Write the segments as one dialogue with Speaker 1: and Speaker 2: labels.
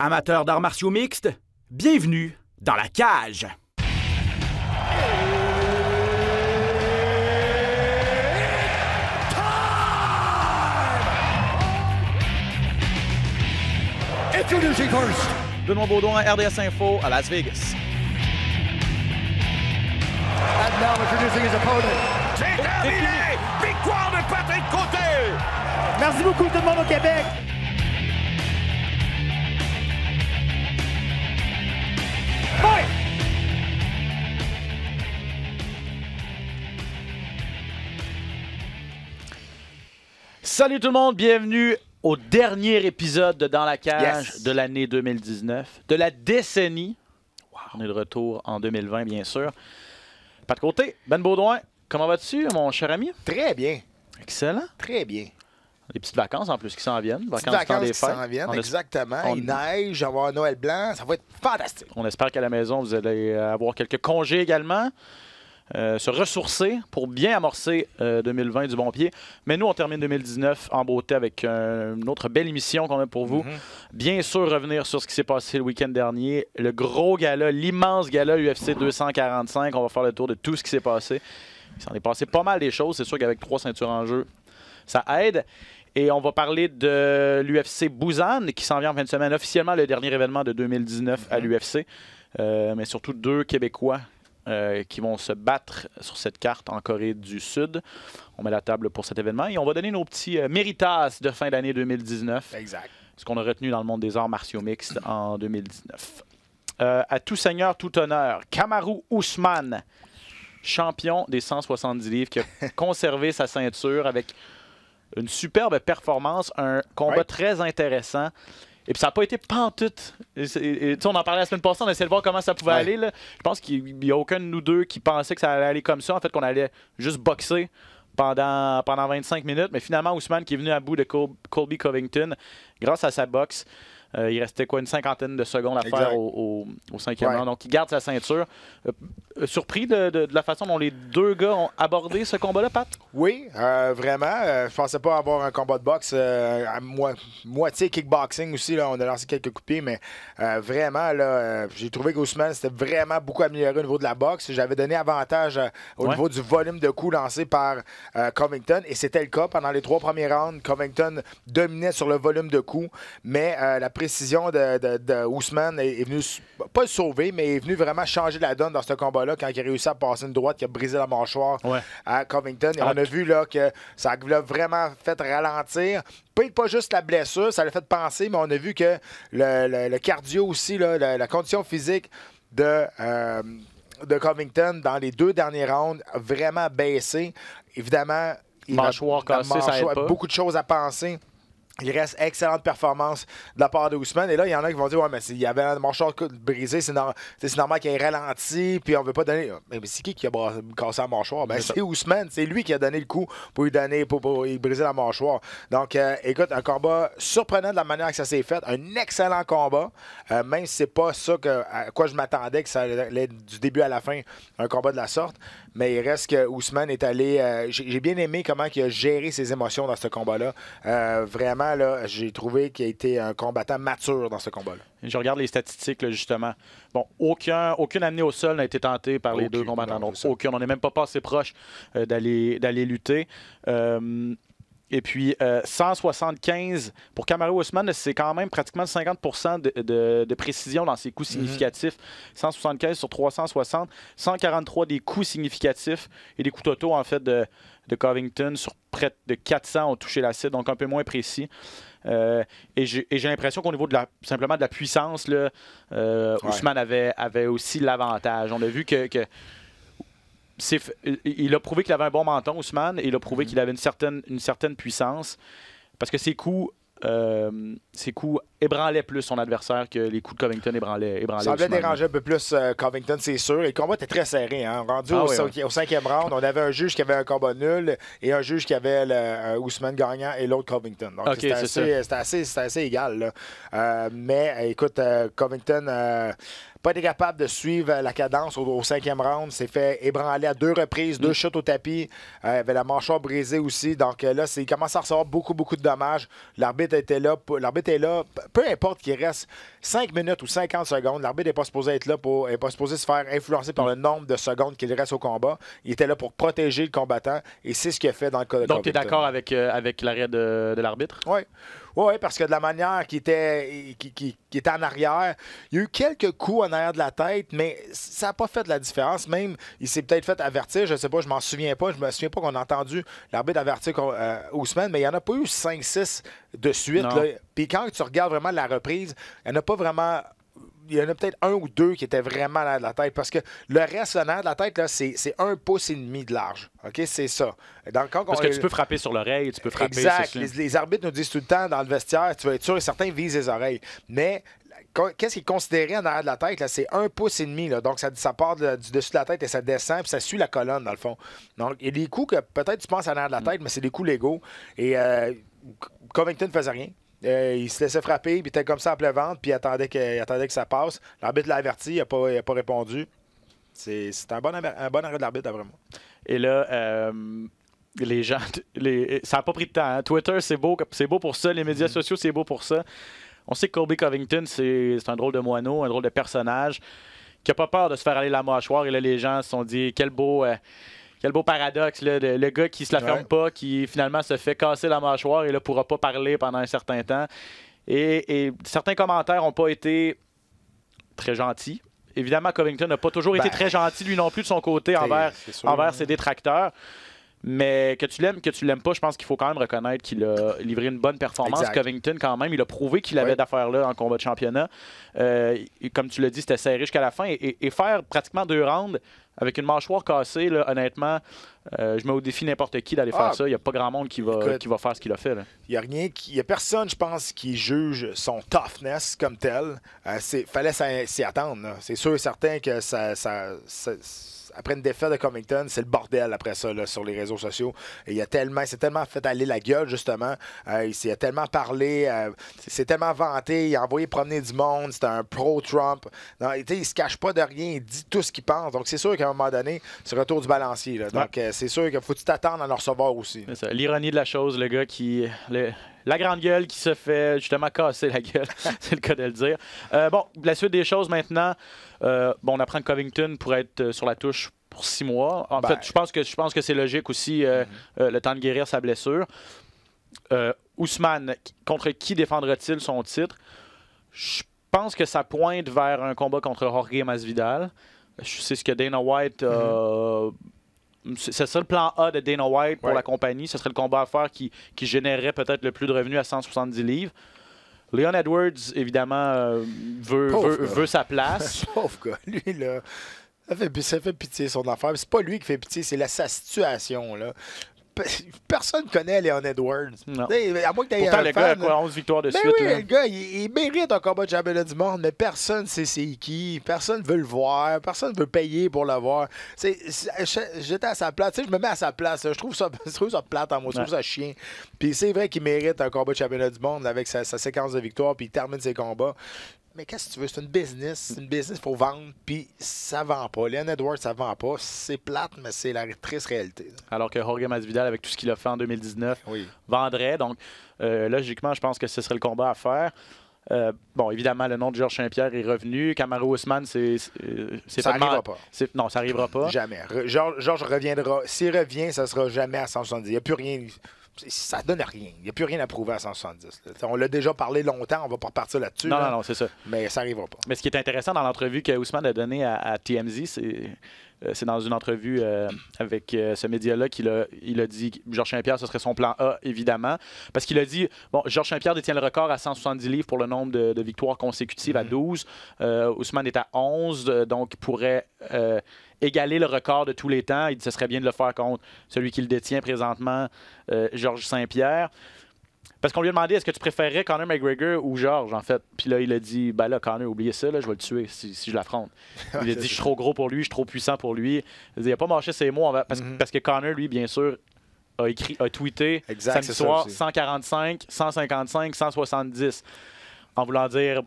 Speaker 1: Amateurs d'arts martiaux mixtes, bienvenue dans la cage. Introducing first. Benoît Baudouin, RDS Info à Las Vegas.
Speaker 2: And now introducing his opponent. C'est terminé! Victoire de Patrick Côté! Merci beaucoup tout le monde au Québec!
Speaker 1: Salut tout le monde, bienvenue au dernier épisode de Dans la cage de l'année 2019, de la décennie. On est de retour en 2020, bien sûr. Pas de côté, Ben Baudouin, comment vas-tu, mon cher ami? Très bien. Excellent. Très bien. Les petites vacances en plus qui s'en viennent. Vacances, vacances qui s'en viennent, exactement. On... Il
Speaker 2: neige, avoir Noël blanc, ça va être fantastique.
Speaker 1: On espère qu'à la maison, vous allez euh, avoir quelques congés également. Euh, se ressourcer pour bien amorcer 2020 euh, du bon pied. Mais nous, on termine 2019 en beauté avec une autre belle émission qu'on a pour vous. Mhm. Bien sûr, revenir sur ce qui s'est passé le week-end dernier. Le gros gala, l'immense gala UFC 245. On va faire le tour de tout ce qui s'est passé. Il s'en est passé pas mal des choses. C'est sûr qu'avec trois ceintures en jeu, ça aide. Et on va parler de l'UFC Busan qui s'en vient en fin de semaine, officiellement le dernier événement de 2019 à mm-hmm. l'UFC. Euh, mais surtout deux Québécois euh, qui vont se battre sur cette carte en Corée du Sud. On met la table pour cet événement et on va donner nos petits euh, méritas de fin d'année 2019. Exact. Ce qu'on a retenu dans le monde des arts martiaux mixtes en 2019. à tout seigneur, tout honneur, Kamaru Ousmane, champion des 170 livres, qui a conservé sa ceinture avec une superbe performance, un combat très intéressant. Et puis ça n'a pas été pantoute. Et, on en parlait la semaine passée, on essayait de voir comment ça pouvait aller. Je pense qu'il n'y a aucun de nous deux qui pensait que ça allait aller comme ça. En fait, qu'on allait juste boxer pendant, pendant 25 minutes. Mais finalement, Ousmane qui est venu à bout de Colby Covington grâce à sa boxe. Euh, il restait quoi, une cinquantaine de secondes à faire au, cinquième Donc, il garde sa ceinture. Euh, euh, surpris de, la façon dont les deux gars ont abordé ce combat-là, Pat? Oui, euh, vraiment.
Speaker 2: Euh, je pensais pas avoir un combat de boxe. à moitié kickboxing aussi. On a lancé quelques coups mais vraiment, j'ai trouvé qu'Ousmane s'était vraiment beaucoup amélioré au niveau de la boxe. J'avais donné avantage au niveau du volume de coups lancé par Covington, et c'était le cas. Pendant les trois premiers rounds, Covington dominait sur le volume de coups, mais la précision de, Ousmane est, est venue, pas le sauver, mais est venue vraiment changer la donne dans ce combat-là quand il a réussi à passer une droite qui a brisé la mâchoire à Covington. on a vu là, que ça l'a vraiment fait ralentir. Peut-être pas juste la blessure, ça l'a fait penser, mais on a vu que le, cardio aussi, la, condition physique euh, de. Covington dans les deux derniers rounds vraiment baissé. Évidemment, il mâchoire a, beaucoup de choses à penser il reste excellente performance de la part de Ousmane. Et là, il y en a qui vont dire Ouais, mais s'il y avait un mâchoire brisé, c'est normal, normal qu'il ait ralenti, puis on veut pas donner. Euh, mais c'est qui qui a cassé la mâchoire ben, C'est Ousmane, c'est lui qui a donné le coup pour lui donner, briser la mâchoire. Donc, euh, écoute, un combat surprenant de la manière que ça s'est fait. Un excellent combat, euh, même si c'est pas ça à quoi je m'attendais, que ça allait du début à la fin, un combat de la sorte mais il reste que Ousmane est allé. Euh, j'ai bien aimé comment il a géré ses émotions dans ce combat-là. Euh, vraiment, là, j'ai trouvé qu'il a été un combattant mature dans ce
Speaker 1: combat-là. Je regarde les statistiques, justement. Bon, aucun, aucune amenée au sol n'a été tentée par les deux combattants. Non, aucune. On n'est même pas passé proche euh, d'aller lutter. Et puis 175 euh, pour Kamaru Ousmane, c'est quand même pratiquement 50 de, précision dans ses coûts mhm. significatifs. 175 sur 360, 143 des coûts significatifs et des coûts totaux en fait de, Covington sur près de 400 ont touché l'acide, donc un peu moins précis. Euh, et j'ai l'impression qu'au niveau de la, simplement de la puissance, euh, Ousmane avait, aussi l'avantage. On a vu que il a prouvé qu'il avait un bon menton, Ousmane, et il a prouvé mhm. qu'il avait une certaine, une certaine puissance. Parce que ses coups, euh, ses coups ébranlait plus son adversaire que les coups de Covington ébranlaient. ça semblait déranger
Speaker 2: un peu plus euh, Covington, c'est sûr. Et le combat était très serré. Hein. Rendu ah au, cinquième round, on avait un juge qui avait un combat nul et un juge qui avait le, Ousmane euh, gagnant et l'autre Covington. Donc c'était assez, égal. Euh, mais écoute, Covington pas été capable de suivre la cadence au, cinquième round. S'est fait ébranler à deux reprises, deux chutes mm. au tapis. il avait la mâchoire brisée aussi. Donc là, il commence à recevoir beaucoup, beaucoup de dommages. L'arbitre était là. L'arbitre est là peu importe qui reste 5 minutes ou 50 secondes, l'arbitre n'est pas supposé être là pour, n'est pas supposé se faire influencer par le nombre de secondes qu'il reste au combat. Il était là pour protéger le combattant et c'est ce qu'il a fait dans le cas de Donc, tu es d'accord avec, euh, avec l'arrêt de, l'arbitre? Oui. Oui, parce que de la manière qu'il était, qui, qui, en arrière, il y a eu quelques coups en arrière de la tête, mais ça n'a pas fait de la différence. Même, il s'est peut-être fait avertir, je ne sais pas, je m'en souviens pas. Je me souviens pas qu'on a entendu l'arbitre avertir euh, Ousmane, mais il n'y en a pas eu 5-6 de suite. Puis quand tu regardes vraiment la reprise, elle n'a pas vraiment il y en a peut-être un ou deux qui étaient vraiment à là de la tête. Parce que le reste, l'arrière de la tête, là c'est un pouce et demi de large. OK? C'est ça. Donc, parce que tu peux frapper sur
Speaker 1: l'oreille, tu peux frapper... Exact. Les,
Speaker 2: les, arbitres nous disent tout le temps, dans le vestiaire, tu vas être sûr et certains visent les oreilles. Mais qu'est-ce qui est considéré en arrière de la tête? là C'est un pouce et demi. Là. Donc, ça, ça part du dessus de la tête et ça descend, puis ça suit la colonne, dans le fond. Donc, il y a des coups que peut-être tu penses à l'arrière de la mm. tête, mais c'est des coups légaux. Et euh, Covington ne faisait rien. Euh, il se laissait frapper, puis il était comme ça en plein puis il attendait que, que ça passe. L'arbitre l'a averti, il n'a pas, pas répondu. C'est, un,
Speaker 1: bon, un bon arrêt de l'arbitre, vraiment. Et là, euh, les gens. ça n'a pas pris de temps. Hein. Twitter, c'est beau, beau pour ça. Les médias mm-hmm. sociaux, c'est beau pour ça. On sait que Colby Covington, c'est, un drôle de moineau, un drôle de personnage qui n'a pas peur de se faire aller la mâchoire. Et là, les gens se sont dit quel beau. Euh, quel beau paradoxe, le, gars qui se la ferme pas, qui finalement se fait casser la mâchoire et ne pourra pas parler pendant un certain temps. Et, certains commentaires n'ont pas été très gentils. Évidemment, Covington n'a pas toujours été ben, très gentil, lui non plus, de son côté, envers, envers ses détracteurs. Mais que tu l'aimes, que tu l'aimes pas, je pense qu'il faut quand même reconnaître qu'il a livré une bonne performance. Covington, quand même, il a prouvé qu'il avait d'affaires là en combat de championnat. Euh, comme tu l'as dit, c'était serré jusqu'à la fin. Et, faire pratiquement deux rounds avec une mâchoire cassée, honnêtement, euh, je mets au défi n'importe qui d'aller faire ah. ça. Il n'y a pas grand monde qui va, qui va faire ce qu'il a fait. Il n'y a, rien a personne, je pense, qui juge son toughness comme
Speaker 2: tel. Il euh, fallait s'y attendre. C'est sûr et certain que ça après une défaite de Covington, c'est le bordel après ça sur les réseaux sociaux. il a tellement, c'est tellement fait aller la gueule justement. Euh, il s'est tellement parlé, c'est euh, tellement vanté, il a envoyé promener du monde. C'était un pro-Trump. il, se cache pas de rien, il dit tout ce qu'il pense. Donc c'est sûr qu'à un moment donné, c'est retour du balancier. Donc euh, c'est sûr qu'il faut t'attendre à le recevoir aussi.
Speaker 1: L'ironie de la chose, le gars qui la grande gueule qui se fait justement casser la gueule, c'est le cas de le dire. Euh, bon, la suite des choses maintenant, euh, bon, on apprend que Covington pourrait être euh, sur la touche pour six mois. En ben. fait, je pense que, que c'est logique aussi, mhm. le temps de guérir sa blessure. Ousmane, contre qui défendra-t-il son titre? Je pense que ça pointe vers un combat contre Jorge Masvidal. Je sais ce que Dana White a... Mhm. C'est ça le plan A de Dana White pour la compagnie. Ce serait le combat à faire qui, qui générerait peut-être le plus de revenus à 170 livres. Leon Edwards, évidemment, euh, veut, sa place.
Speaker 2: Sauf que lui, là, ça fait, ça fait pitié son affaire. C'est pas lui qui fait pitié, c'est sa situation. Là personne connaît Leon Edwards.
Speaker 1: Non. À moins que Pourtant, le fan, gars 11 victoires Oui, le
Speaker 2: gars, il, mérite un combat de championnat du monde, mais personne ne sait c'est qui, personne veut le voir, personne veut payer pour l'avoir. J'étais à sa place, je me mets à sa place. Je trouve ça, je plate en hein, moi, je trouve ça chien. Puis c'est vrai qu'il mérite un combat de championnat du monde avec sa, sa séquence de victoires, puis il termine ses combats mais qu'est-ce que tu veux? C'est une business. C'est une business, pour faut vendre, puis ça vend pas. Leon Edwards, ça vend
Speaker 1: pas. C'est plate, mais c'est la triste réalité. Alors que Jorge Masvidal, avec tout ce qu'il a fait en 2019, vendrait. Donc, euh, logiquement, je pense que ce serait le combat à faire. Euh, bon, évidemment, le nom de Georges Saint-Pierre est revenu. Camaro Ousmane, euh, c'est. Ça n'arrivera pas. Non, ça n'arrivera pas. Jamais.
Speaker 2: Georges reviendra. S'il revient, ça ne sera jamais à 170. Il n'y a plus rien ça donne rien. Il n'y a plus rien à prouver à 170. On l'a déjà parlé longtemps, on va pas repartir là-dessus. Non, non, non, c'est ça. Mais ça n'arrivera
Speaker 1: pas. Mais ce qui est intéressant dans l'entrevue que Ousmane a donnée à TMZ, c'est euh, c'est dans une entrevue euh, avec euh, ce média-là qu'il a, dit Georges Saint-Pierre, ce serait son plan A, évidemment. Parce qu'il a dit bon, Georges Saint-Pierre détient le record à 170 livres pour le nombre de, victoires consécutives à 12. Mhm. Ousmane est à 11, donc il pourrait égaler le record de tous les temps. Il ce serait bien de le faire contre celui qui le détient présentement, Georges Saint-Pierre. Parce qu'on lui a demandé est-ce que tu préférais Conor McGregor ou George, en fait. Puis là, il a dit ben là, Conor, oubliez ça, je vais le tuer si, je l'affronte. Il a dit je suis trop gros pour lui, je suis trop puissant pour lui. Il n'a pas marché ses mots mm-hmm. parce, que Conor, lui, bien sûr, a écrit, a tweeté exact, soir 145, 155, 170. En voulant dire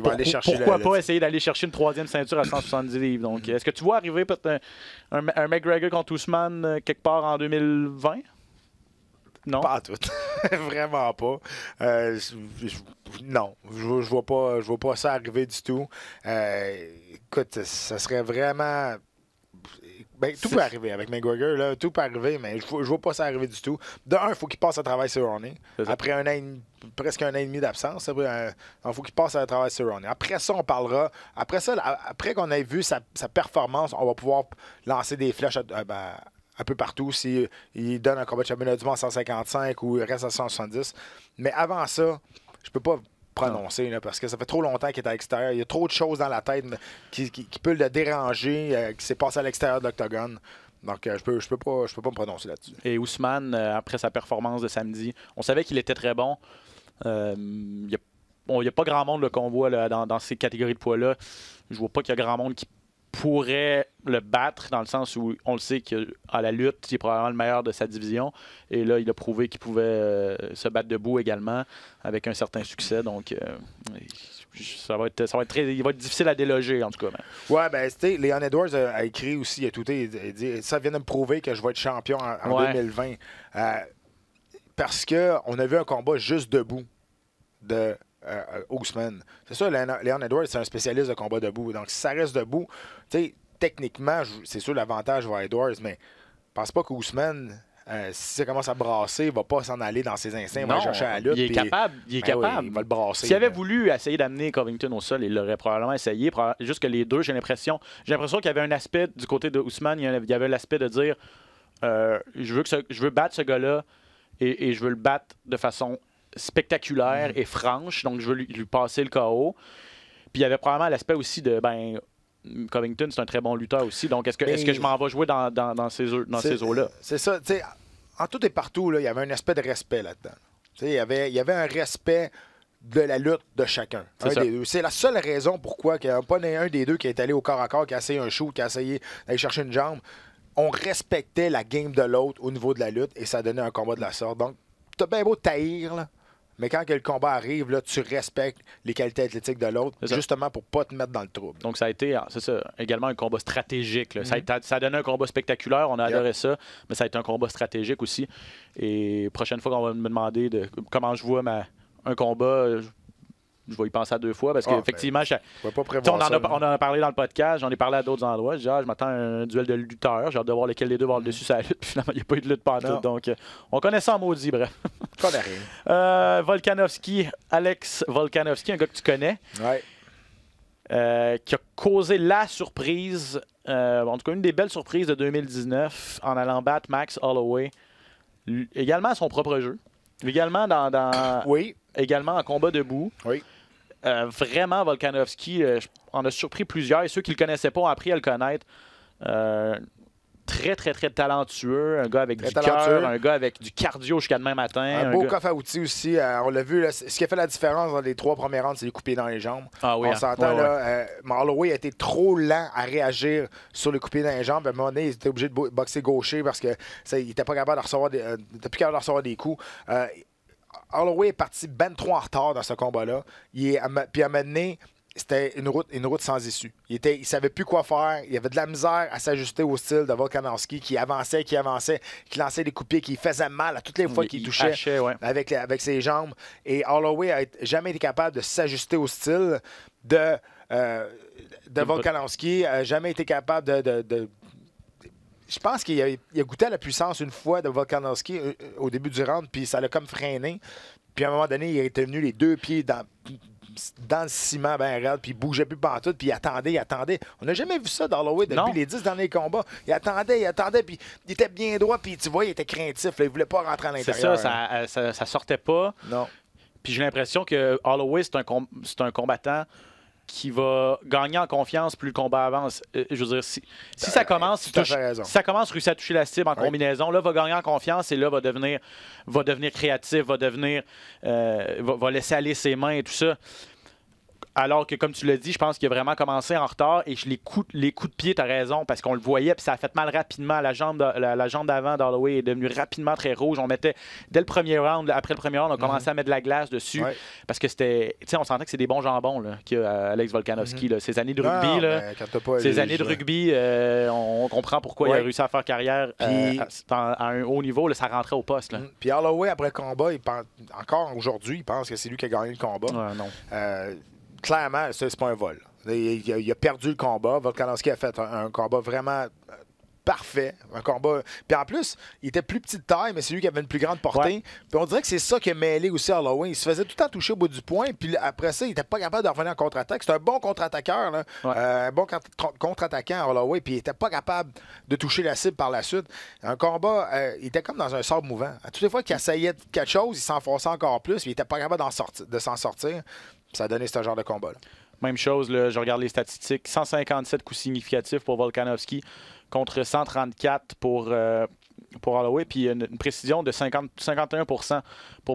Speaker 1: va aller chercher pourquoi pas essayer d'aller chercher une troisième ceinture à 170 livres. Donc, mm-hmm. est-ce que tu vois arriver peut-être un, un, McGregor contre Ousmane euh, quelque part en 2020? Non. Pas
Speaker 2: tout. Vraiment pas. Euh, non, je, vois pas, je vois pas ça arriver du tout. Euh, écoute, ça serait vraiment. Ben, tout peut arriver avec McGregor, là, tout peut arriver, mais je, vois pas ça arriver du tout. De un, faut il faut qu'il passe à travail sur Ronnie. Après un presque un an et demi d'absence, il euh, faut qu'il passe à travail sur Ronnie. Après ça, on parlera. Après ça, après qu'on ait vu sa, performance, on va pouvoir lancer des flèches à ben, un peu partout. S'il euh, donne un combat de championnat du monde à 155 ou reste à 170. Mais avant ça, je peux pas prononcer parce que ça fait trop longtemps qu'il est à l'extérieur. Il y a trop de choses dans la tête qui, peut le déranger, euh, qui s'est passé à l'extérieur
Speaker 1: de l'octogone. Donc, euh, je peux, je peux pas, je peux pas me prononcer là-dessus. Et Ousmane, après sa performance de samedi, on savait qu'il était très bon. Il n'y a, pas grand monde qu'on voit dans, ces catégories de poids-là. Je vois pas qu'il y a grand monde qui pourrait le battre dans le sens où on le sait qu'à la lutte, il est probablement le meilleur de sa division. Et là, il a prouvé qu'il pouvait euh, se battre debout également avec un certain succès. Donc, euh, ça va être, très, il va être difficile à déloger, en tout cas. Oui, Ouais, ben, c'était Leon Edwards a, écrit aussi, a
Speaker 2: tout dit, ça vient de me prouver que je vais être champion en, 2020. Euh, parce qu'on a vu un combat juste debout de Ousmane. Euh, euh, c'est ça, Leon Edwards, c'est un spécialiste de combat debout. Donc, si ça reste debout, tu sais, techniquement, c'est sûr l'avantage va Edwards, mais pense pas qu'Ousmane euh, si ça commence à brasser, il va pas s'en aller dans ses instincts, il chercher à Il est capable. Il est ben capable. il va le brasser. S'il avait
Speaker 1: voulu essayer d'amener Covington au sol, il l'aurait probablement essayé. Juste que les deux, j'ai l'impression. J'ai l'impression qu'il y avait un aspect du côté de Ousmane, il y avait l'aspect de dire je, veux que je veux battre ce gars-là et je veux le battre de façon spectaculaire mhm. et franche, donc je veux lui, passer le KO. Puis il y avait probablement l'aspect aussi de, ben, Covington, c'est un très bon lutteur aussi, donc est-ce que, est que je m'en vais jouer dans, ces, ces eaux-là?
Speaker 2: C'est ça, tu sais, en tout et partout, il y avait un aspect de respect là-dedans. Il y avait, y avait un respect de la lutte de chacun. C'est la seule raison pourquoi qu'il a pas un des deux qui est allé au corps à corps, qui a essayé un shoot, qui a essayé d'aller chercher une jambe. On respectait la game de l'autre au niveau de la lutte et ça donnait un combat de la sorte. Donc, t'as bien beau taïr, là. Mais quand que le combat arrive, là, tu respectes les qualités athlétiques de
Speaker 1: l'autre, justement pour pas te mettre dans le trouble. Donc, ça a été, ah, également un combat stratégique. Mhm. ça, a, donné un combat spectaculaire, on a adoré ça, mais ça a été un combat stratégique aussi. Et prochaine fois qu'on va me demander de, comment je vois ma, un combat, je vais y penser à deux fois parce qu'effectivement, ah, ben, on, en a parlé dans le podcast, j'en ai parlé à d'autres endroits. Ah, je m'attends à un duel de lutteurs, j'ai hâte de voir lequel des deux va le dessus ça lutte. finalement, il n'y a pas eu de lutte pendant Donc, euh, on connaît ça en maudit, bref. rien. Euh, Volkanovski, Alex Volkanovski, un gars que tu connais. Euh, qui a causé la surprise, en tout cas une des belles surprises de 2019 en allant battre Max Holloway, également à son propre jeu, également oui. également en combat debout. Oui. Euh, vraiment, Volkanovski, on euh, a surpris plusieurs. Et ceux qui ne le connaissaient pas ont appris à le connaître. Euh, très, très, très talentueux. Un gars avec du un gars avec du cardio jusqu'à demain matin. Un, beau coffre
Speaker 2: à outils aussi. on l'a vu, ce qui a fait la différence dans les trois premières rounds, c'est les coupés dans les jambes. Ah on hein. s'entend, là. Marlowe a été trop lent à réagir sur le coupés dans les jambes. À il était obligé de boxer gaucher parce qu'il n'était pas capable de recevoir plus capable de recevoir des coups Holloway est parti ben trop en retard dans ce combat-là. Puis à un moment donné, c'était une route, une route sans issue. Il était, il savait plus quoi faire. Il avait de la misère à s'ajuster au style de Volkanovski qui avançait, qui avançait, qui lançait des coupiers, qui faisait mal à toutes les fois qu'il touchait avec, avec ses jambes. Et Holloway a jamais été capable de s'ajuster au style de, Volkanowski. Euh, de jamais été capable de je pense qu'il a, goûté à la puissance une fois de Volkanovski euh, euh, au début du round, puis ça l'a comme freiné. Puis à un moment donné, il était venu les deux pieds dans, dans le ciment, ben puis il bougeait plus partout, puis il attendait, il attendait. On n'a jamais vu ça dans Holloway depuis les dix derniers combats. Il attendait, il attendait, puis il était bien droit, puis tu vois, il était craintif, Il il voulait pas rentrer à l'intérieur. C'est ça,
Speaker 1: euh, ça, ça, sortait pas. Non. Puis j'ai l'impression que Holloway, c'est un, un combattant qui va gagner en confiance plus le combat avance. Euh, je veux dire, si, ben, ça commence, si, ça commence, réussir à toucher la cible en combinaison, là, va gagner en confiance et là, va devenir, va devenir créatif, va devenir, euh, va, va, laisser aller ses mains et tout ça. Alors que, comme tu l'as dit, je pense qu'il a vraiment commencé en retard et je les, coups, les coups de pied, tu as raison, parce qu'on le voyait, puis ça a fait mal rapidement. La jambe, la, jambe d'avant d'Holloway est devenue rapidement très rouge. On mettait, dès le premier round, après le premier round, on commençait mm-hmm. commencé à mettre de la glace dessus parce que c'était, tu sais, on sentait que c'est des bons jambons, là, qu'il euh, Alex Volkanovski. Ses mm-hmm. années de rugby, ses années de rugby, euh, on, comprend pourquoi il a réussi à faire carrière euh, puis, à, un haut niveau, ça rentrait au poste. Là. Mm. Puis Holloway, après
Speaker 2: le combat, il pense, encore aujourd'hui, il pense que c'est lui qui a gagné le combat. non clairement, c'est pas un vol. Il, a perdu le combat. Volkanovski a fait un, combat vraiment euh, parfait. Un combat. Puis en plus, il était plus petit de taille, mais c'est lui qui avait une plus grande portée. Puis on dirait que c'est ça qui a mêlé aussi Holloway. Il se faisait tout le temps toucher au bout du point, puis après ça, il n'était pas capable de revenir en contre-attaque. C'est un bon contre-attaqueur, euh, un bon contre-attaquant Holloway, puis il n'était pas capable de toucher la cible par la suite. Un combat, euh, il était comme dans un sort mouvant. À toutes les fois qu'il essayait quelque chose, il s'enfonçait encore plus, puis il n'était pas capable de s'en sortir ça a donné ce genre de combat.
Speaker 1: Même chose, je regarde les statistiques. 157 coups significatifs pour Volkanovski contre 134 pour, euh, pour Holloway, puis euh, une, précision de 51 pour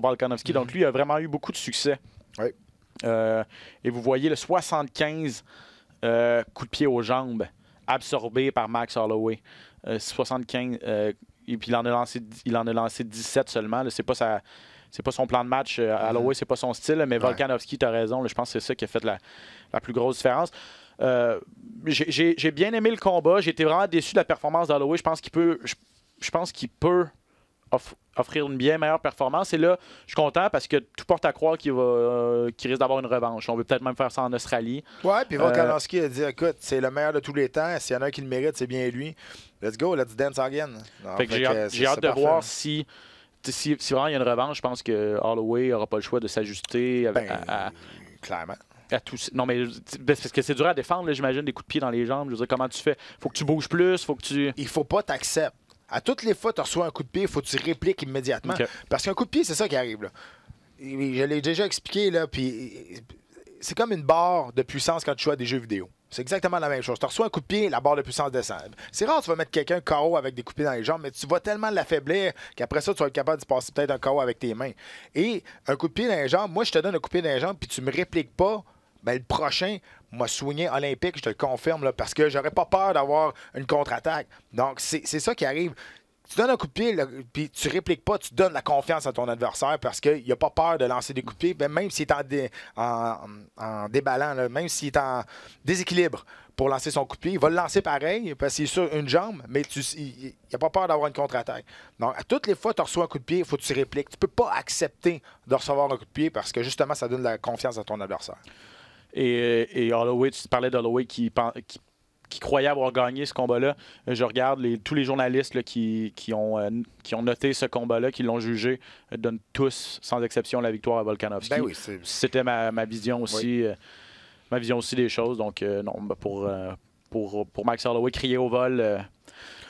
Speaker 1: Volkanovski. Donc mhm. lui, a vraiment eu beaucoup de succès. Oui. Euh, et vous voyez le 75 coups de pied aux jambes absorbés par Max Holloway. 75, et puis il en a lancé, il en a lancé 17 seulement. C'est pas sa c'est pas son plan de match. Holloway, euh, mhm. c'est pas son style, mais Volkanovski, tu as raison. je pense que c'est ça qui a fait la, plus grosse différence. Euh, j'ai bien aimé le combat. J'étais vraiment déçu de la performance d'Halloween. Je pense qu'il peut, je, pense qu'il peut offrir une bien meilleure performance. Et là, je suis content parce que tout porte à croire qu'il va, euh, qu'il risque d'avoir une revanche. On veut peut-être même faire ça en Australie. Ouais, puis Volkanovski
Speaker 2: a dit écoute, c'est le meilleur de tous les temps. S'il y en a un qui le mérite, c'est bien lui. Let's go, let's dance again. j'ai hâte de voir
Speaker 1: si si, vraiment il y a une revanche, je pense que Holloway n'aura pas le choix de s'ajuster ben, à, tout, non, mais parce que c'est dur à défendre, j'imagine, des coups de pied dans les jambes. Je veux dire, comment tu fais Faut que tu bouges plus, faut que tu. Il faut pas t'accepter. À toutes les fois, tu reçois un coup de pied, il faut que tu répliques immédiatement. Parce qu'un coup de
Speaker 2: pied, c'est ça qui arrive. Là. Je l'ai déjà expliqué, là, puis c'est comme une barre de puissance quand tu joues à des jeux vidéo. C'est exactement la même chose. Tu reçois un coup de pied, la barre de puissance descend. C'est rare, tu vas mettre quelqu'un KO avec des coups dans les jambes, mais tu vas tellement l'affaiblir qu'après ça, tu vas être capable de passer peut-être un KO avec tes mains. Et un coup de pied dans les jambes, moi, je te donne un coup de pied dans les jambes, puis tu me répliques pas, ben, le prochain m'a soigné olympique, je te le confirme, là, parce que j'aurais pas peur d'avoir une contre-attaque. Donc, c'est ça qui arrive tu donnes un coup de pied, puis tu répliques pas, tu donnes la confiance à ton adversaire parce qu'il n'a pas peur de lancer des coups de pied, ben, même s'il est en, en, déballant, même s'il est en déséquilibre pour lancer son coup de pied, il va le lancer pareil parce qu'il est sur une jambe, mais tu, il n'a pas peur d'avoir une contre-attaque. Donc, à toutes les fois que tu reçois un coup de pied, il faut que tu répliques. Tu ne peux pas accepter de recevoir un coup de pied parce que justement, ça donne la confiance à ton adversaire.
Speaker 1: Et, et Holloway, tu parlais d'Holloway qui, qui qui croyait avoir gagné ce combat-là. Euh, je regarde tous les journalistes euh, qui, ont, noté ce combat-là, qui l'ont jugé, euh, donnent tous, sans exception, la victoire à Volkanovski. Ben C'était ma, vision aussi. ma vision aussi des choses. Donc, non, ben, pour, Max Holloway, crier au vol.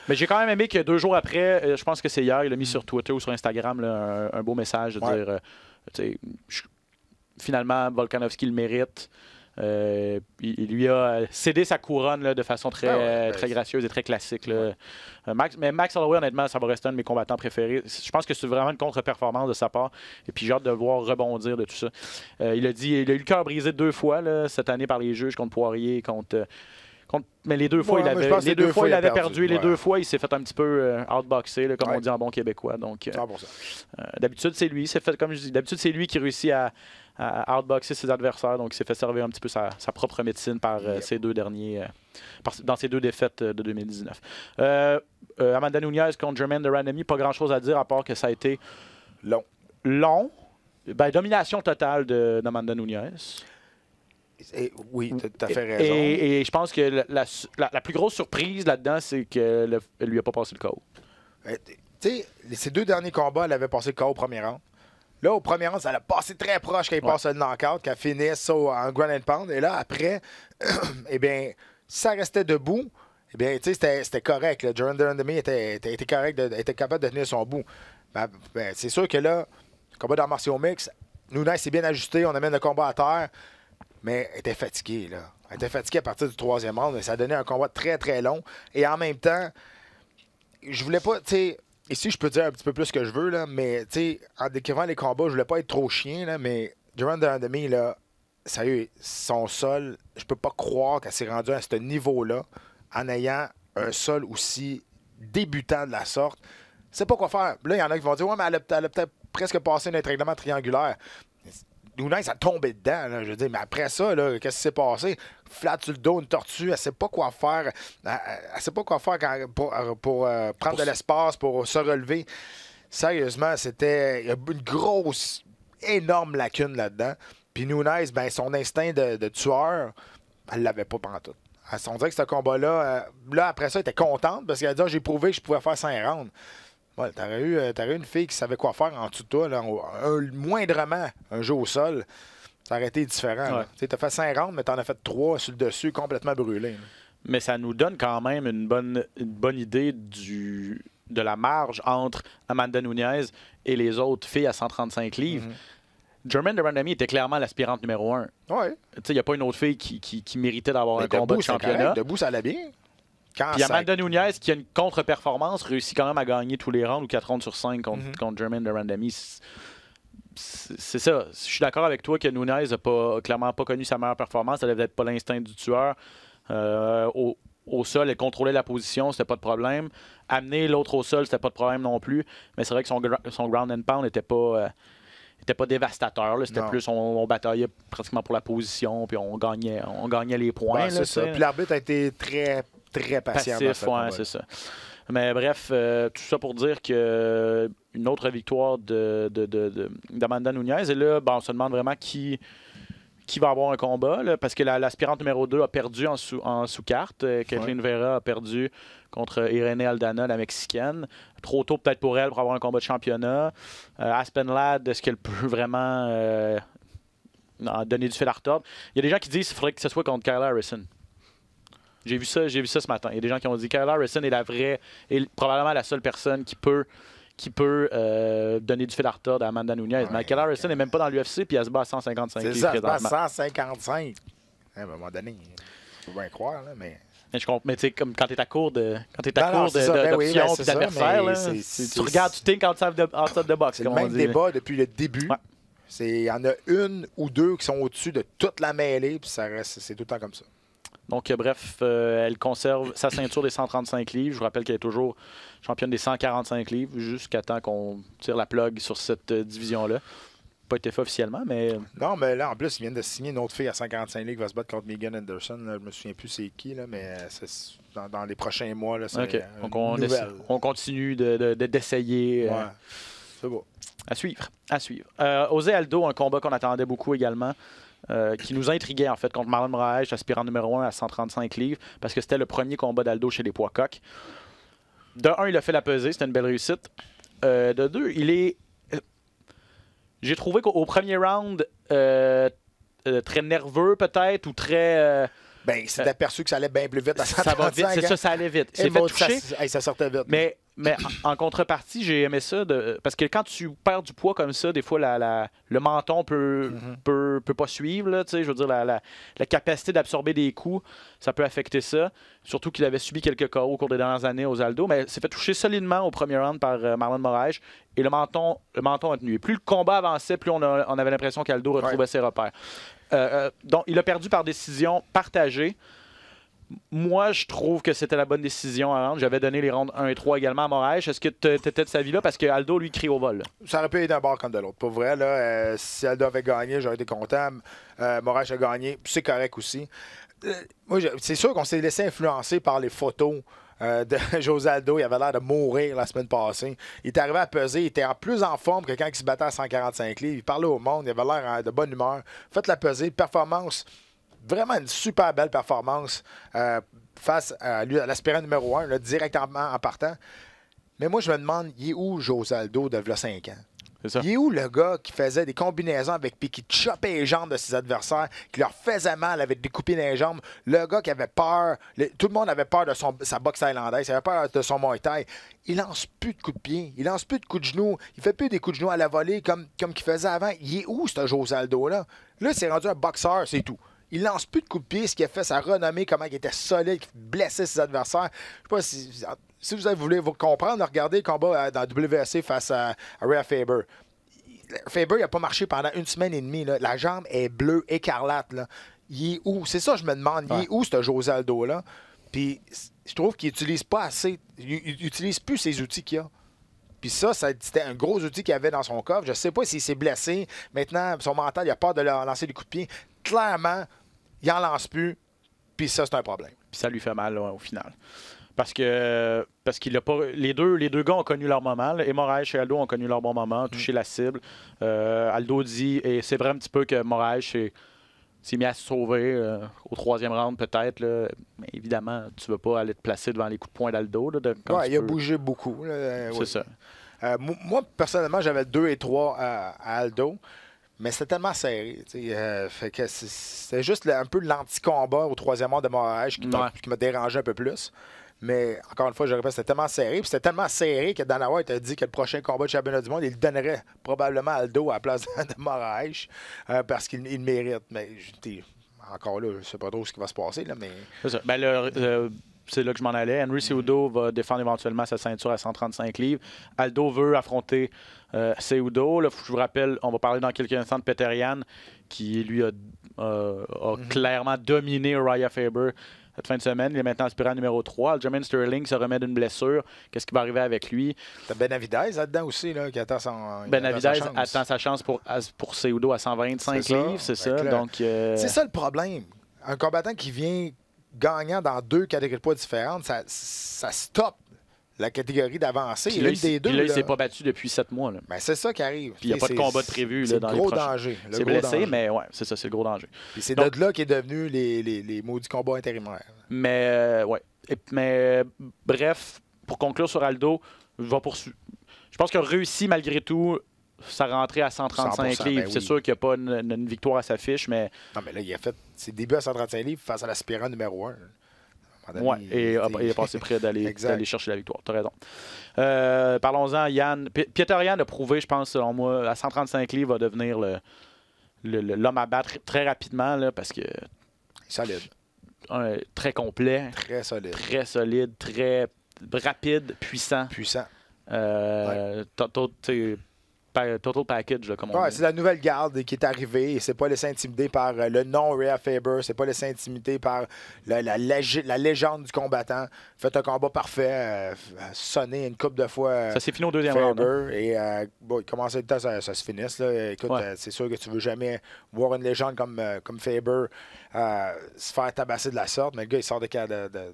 Speaker 1: mais j'ai quand même aimé que deux jours après, je pense que c'est hier, il a mis mm. sur Twitter ou sur Instagram un, beau message de dire finalement, Volkanovski le mérite. Euh, il lui a cédé sa couronne de façon très, ah ben, très gracieuse et très classique. Euh, Max, mais Max honnêtement, ça va rester un de mes combattants préférés. Je pense que c'est vraiment une contre-performance de sa part. Et puis j'ai hâte de voir rebondir de tout ça. Euh, il a dit, il a eu le cœur brisé deux fois cette année par les juges contre Poirier, contre mais les deux fois, il avait, deux, fois, il avait perdu. Les deux fois, il s'est fait un petit peu euh, outboxer, comme on dit en bon québécois. Donc, euh, euh, d'habitude, c'est lui. C'est fait, comme je dis, d'habitude, c'est lui qui réussit à, outboxer ses adversaires. Donc, il s'est fait servir un petit peu sa, propre médecine par ces deux derniers, dans ses deux défaites de 2019. Amanda Nunez contre Jermaine de Randomie, pas grand-chose à dire à part que ça a été long. Long. Ben, domination totale de, d'Amanda Nunez oui, tu as fait raison. Et, je pense que la, plus grosse surprise là-dedans, c'est qu'elle ne lui a pas passé le KO.
Speaker 2: Euh, tu ces deux derniers combats, elle avait passé le KO au premier rang Là, au premier round, ça l'a passé très proche quand il passe le knockout, qu'elle finisse en ground and pound. Et là, après, eh bien, ça restait debout. Eh bien, c'était correct. Jordan Durandamy était, était, correct, était capable de tenir son bout. Ben, ben, c'est sûr que là, le combat dans Martial Mix, Nunes c'est bien ajusté, on amène le combat à terre mais elle était fatiguée, là. Elle était fatiguée à partir du troisième round, mais ça a donné un combat très, très long. Et en même temps, je voulais pas, tu ici, je peux dire un petit peu plus que je veux, là, mais, tu en décrivant les combats, je voulais pas être trop chien, là, mais durant de demi, là, sérieux, son sol, je peux pas croire qu'elle s'est rendue à ce niveau-là en ayant un sol aussi débutant de la sorte. C'est pas quoi faire. Là, il y en a qui vont dire, ouais, mais elle a, a peut-être presque passé notre règlement triangulaire. Nunez a tombé dedans, je veux dire, mais après ça, qu'est-ce qui s'est passé? Flat sur le dos, une tortue, elle sait pas quoi faire. Elle, sait pas quoi faire pour, euh, euh, prendre de l'espace, pour se relever. Sérieusement, c'était une grosse, énorme lacune là-dedans. Puis Nunez, ben, son instinct de, tueur, elle l'avait pas pendant tout. On dirait que ce combat-là, euh, là, après ça, elle était contente parce qu'elle a dit ah, J'ai prouvé que je pouvais faire 5 rounds. Euh, t'aurais eu, une fille qui savait quoi faire en dessous de toi, un, moindrement un jeu au sol, ça aurait été différent. Tu as fait 5 rounds, mais t'en as fait 3 sur le dessus, complètement brûlé.
Speaker 1: Mais ça nous donne quand même une bonne, bonne idée du, de la marge entre Amanda Nunez et les autres filles à 135 livres. Mm de était clairement l'aspirante numéro un. Il n'y a pas une autre fille qui, méritait d'avoir un combat de championnat. Debout, ça allait bien. Quand Puis Amanda Nunez, qui a une contre-performance, réussit quand même à gagner tous les rounds ou 4 rounds sur 5 contre, mhm. de C'est ça. Je suis d'accord avec toi que Nunez n'a pas, clairement pas connu sa meilleure performance. Ça n'avait être pas l'instinct du tueur. Euh, au, sol, elle contrôlait la position, c'était pas de problème. Amener l'autre au sol, c'était pas de problème non plus. Mais c'est vrai que son, ground and pound n'était pas. Euh, était pas dévastateur. C'était plus on, bataillait pratiquement pour la position, puis on gagnait, on gagnait les points. Ben, c'est ça. Puis
Speaker 2: l'arbitre a été très très patient. c'est
Speaker 1: ça. Mais bref, euh, tout ça pour dire que euh, une autre victoire d'Amanda de, de, Nunez. Et là, ben, on se demande vraiment qui, qui va avoir un combat, parce que l'aspirante numéro 2 a perdu en, sous, en sous-carte. Euh, Kathleen Vera a perdu contre Irene Aldana, la Mexicaine. Trop tôt peut-être pour elle pour avoir un combat de championnat. Aspen Ladd, est-ce qu'elle peut vraiment donner du fil à retordre? Il y a des gens qui disent qu'il faudrait que ce soit contre Kyla Harrison. J'ai vu ça, j'ai vu ça ce matin. Il y a des gens qui ont dit que Kyle Harrison est la vraie, probablement la seule personne qui peut qui peut euh, donner du fil à retard à Amanda Nunez. mais Kyle Harrison n'est même pas dans l'UFC, puis elle se bat à 155 C'est ça, bat à
Speaker 2: 155. Hein, à un moment donné, il faut bien croire, là, mais...
Speaker 1: Mais mais tu sais, comme quand t'es à court de, quand t'es à d'adversaires, tu regardes, tu think outside the, outside de box. C'est le même on débat depuis
Speaker 2: le début. C'est, Il y en a une ou deux qui sont au-dessus de toute la mêlée, puis c'est tout le temps comme ça.
Speaker 1: Donc, euh, bref, euh, elle conserve sa ceinture des 135 livres. Je vous rappelle qu'elle est toujours championne des 145 livres jusqu'à temps qu'on tire la plug sur cette euh, division-là. Pas été fait officiellement, mais. Non, mais là, en plus, ils viennent de signer une autre fille à 145 livres qui va se battre
Speaker 2: contre Megan Anderson. Je Je me souviens plus c'est qui, là, mais dans, les prochains mois. Là, Donc,
Speaker 1: on, continue d'essayer. De, C'est beau. À suivre. À suivre. Osé Aldo, un combat qu'on attendait beaucoup également. Euh, qui nous intriguait, en fait contre Marlon Moraes, aspirant numéro 1 à 135 livres, parce que c'était le premier combat d'Aldo chez les poids coqs. De un, il a fait la pesée, c'était une belle réussite. Euh, de deux, il est. Euh, j'ai trouvé qu'au premier round, très nerveux peut-être, ou très ben, c'est euh, aperçu que ça allait bien plus vite à Ça va vite, c'est ça, ça allait vite. C'est hein. fait toucher. Ça, sortait vite. Mais, mais en contrepartie, j'ai aimé ça, de, parce que quand tu perds du poids comme ça, des fois, le menton peut, mm-hmm. peut, peut, pas suivre. je veux dire, la, la capacité d'absorber des coups, ça peut affecter ça. Surtout qu'il avait subi quelques cas au cours des dernières années aux Aldo, mais s'est fait toucher solidement au premier round par euh, Marlon Moraes et le menton, le menton a tenu. Et plus le combat avançait, plus on, avait l'impression qu'Aldo retrouvait ses repères. Euh, euh, donc, il a perdu par décision partagée. Moi, je trouve que c'était la bonne décision à J'avais donné les rondes 1 et 3 également à Moraes. Est-ce que tu étais de sa vie là? Parce que Aldo, lui, crie au vol.
Speaker 2: Ça aurait pu être d'un bord comme de l'autre. Pour vrai, là, euh, si Aldo avait gagné, j'aurais été content. Euh, Moraes a gagné. C'est correct aussi. moi, c'est sûr qu'on s'est laissé influencer par les photos euh, de Josaldo. Il avait l'air de mourir la semaine passée. Il est arrivé à peser. Il était en plus en forme que quand il se battait à 145 livres. Il parlait au monde. Il avait l'air de bonne humeur. Faites la peser. Performance. Vraiment une super belle performance euh, face à, l'aspirant numéro 1, directement en partant. Mais moi, je me demande, il est où Josaldo de 5 ans? Il est où le gars qui faisait des combinaisons avec qui chopait les jambes de ses adversaires, qui leur faisait mal avec des coupines dans les jambes, le gars qui avait peur, tout le monde avait peur de son, sa boxe thaïlandaise, il avait peur de son Muay Il lance plus de coups de pied, il lance plus de coups de genoux, il fait plus des coups de genoux à la volée comme comme qu'il faisait avant. Il est où ce josaldo Aldo là Là, c'est rendu un boxeur, c'est tout. Il lance plus de coups de pied, ce qui a fait sa renommée, comment il était solide, qui blessait ses adversaires. Je sais pas si, si vous voulez vous comprendre, regardez le combat euh, dans WSC face à, Rhea Faber. Faber, il n'a pas marché pendant une semaine et demie. La jambe est bleue, écarlate. Là. Il est où? C'est ça, je me demande. Il est où, ce josaldo Aldo-là? Puis je trouve qu'il n'utilise pas assez. Il n'utilise plus ses outils qu'il a. Puis ça, c'était un gros outil qu'il avait dans son coffre. Je sais pas s'il s'est blessé. Maintenant, son mental, il a peur de lancer des coups de pied. Clairement, il n'en
Speaker 1: lance plus, puis ça, c'est un problème. Puis ça lui fait mal au final. Parce que parce qu'il a pas. Les deux, les deux gars ont connu leur moment. Et Moraes et Aldo ont connu leur bon moment, mm-hmm. touché la cible. Euh, Aldo dit, et c'est vrai un petit peu que Moraes s'est mis à se sauver euh, au troisième round peut-être. Mais évidemment, tu veux pas aller te placer devant les coups de poing d'Aldo. il a bougé
Speaker 2: beaucoup. Euh, c'est ça. moi, personnellement, j'avais deux et trois à Aldo. Mais c'était tellement serré. Euh, c'est fait juste un peu l'anti-combat au troisième mois de Moraes qui me dérangé un peu plus. Mais encore une fois, je répète, c'était tellement serré. Puis c'était tellement serré que Dana White a dit que le prochain combat de championnat du monde, il le donnerait probablement à Aldo à la place de Moraes euh, parce qu'il le mérite. Mais encore là, je ne sais pas trop ce qui va se passer. Là, mais...
Speaker 1: Ben, c'est là que je m'en allais. Henry Seudo mm-hmm. va défendre éventuellement sa ceinture à 135 livres. Aldo veut affronter Seudo. Euh, je vous rappelle, on va parler dans quelques instants de Peterian, qui lui a, euh, mm-hmm. clairement dominé Raya Faber cette fin de semaine. Il est maintenant aspirant numéro 3. Jermaine Sterling se remet d'une blessure. Qu'est-ce qui va arriver avec lui? Benavidez là-dedans aussi, là, qui attend son. Benavidez attend sa chance, pour, pour Seudo à 125 livres, c'est ben, ça? Euh, c'est ça
Speaker 2: le problème. Un combattant qui vient gagnant dans deux catégories de poids différentes, ça, ça stoppe la catégorie d'avancée. L'une des deux. là, il s'est pas
Speaker 1: battu depuis sept mois. Mais ben, c'est
Speaker 2: ça qui arrive. il n'y a pas de combat de prévu. C'est le gros danger. C'est blessé, mais
Speaker 1: ouais, c'est ça, c'est le gros danger. c'est de là est devenu les,
Speaker 2: les, les maudits combats intérimaires.
Speaker 1: Mais, euh, ouais. mais, euh, bref, pour conclure sur Aldo, va Je pense qu'il a réussi malgré tout ça rentrait à 135 livres. Ben c'est sûr qu'il n'y a pas une, victoire à sa fiche, mais. Non, mais là, il a fait ses débuts à 135
Speaker 2: livres face à l'aspirant numéro 1.
Speaker 1: Oui, et il est passé près d'aller chercher la victoire. Tu as raison. Euh, parlons-en, Yann. Pieter Yann a prouvé, je pense, selon moi, à 135 livres, va devenir l'homme le, à battre très rapidement là, parce que. Solide. très complet. Très solide. Très solide, très rapide, puissant. Puissant. Euh, total package, C'est la
Speaker 2: nouvelle garde qui est arrivée. Et c'est pas laissé intimider par euh, le nom Rhea Faber. C'est pas laissé intimider par la, légende du combattant. fait un combat parfait. Euh, une coupe de fois. Euh, ça s'est fini au deuxième round. Hein. Et euh, ça, ça se finisse. c'est sûr que tu veux jamais voir une légende comme Faber se faire tabasser de la sorte. Mais le gars, il sort de,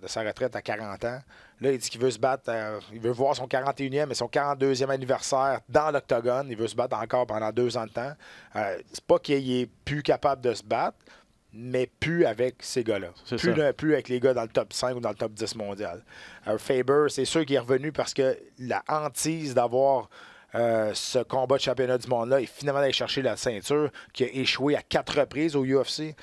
Speaker 2: sa retraite à 40 ans. Là, il dit qu'il veut se battre, euh, il veut voir son 41e et son 42e anniversaire dans l'octogone. Il veut se battre encore pendant deux ans de temps. Euh, c'est pas qu'il est plus capable de se battre, mais plus avec ces gars-là. Plus, avec les gars dans le top 5 ou dans le top 10 mondial. Euh, Faber, c'est sûr qu'il est revenu parce que la hantise d'avoir ce combat de championnat du monde-là et finalement d'aller chercher la ceinture qui a échoué à quatre reprises au UFC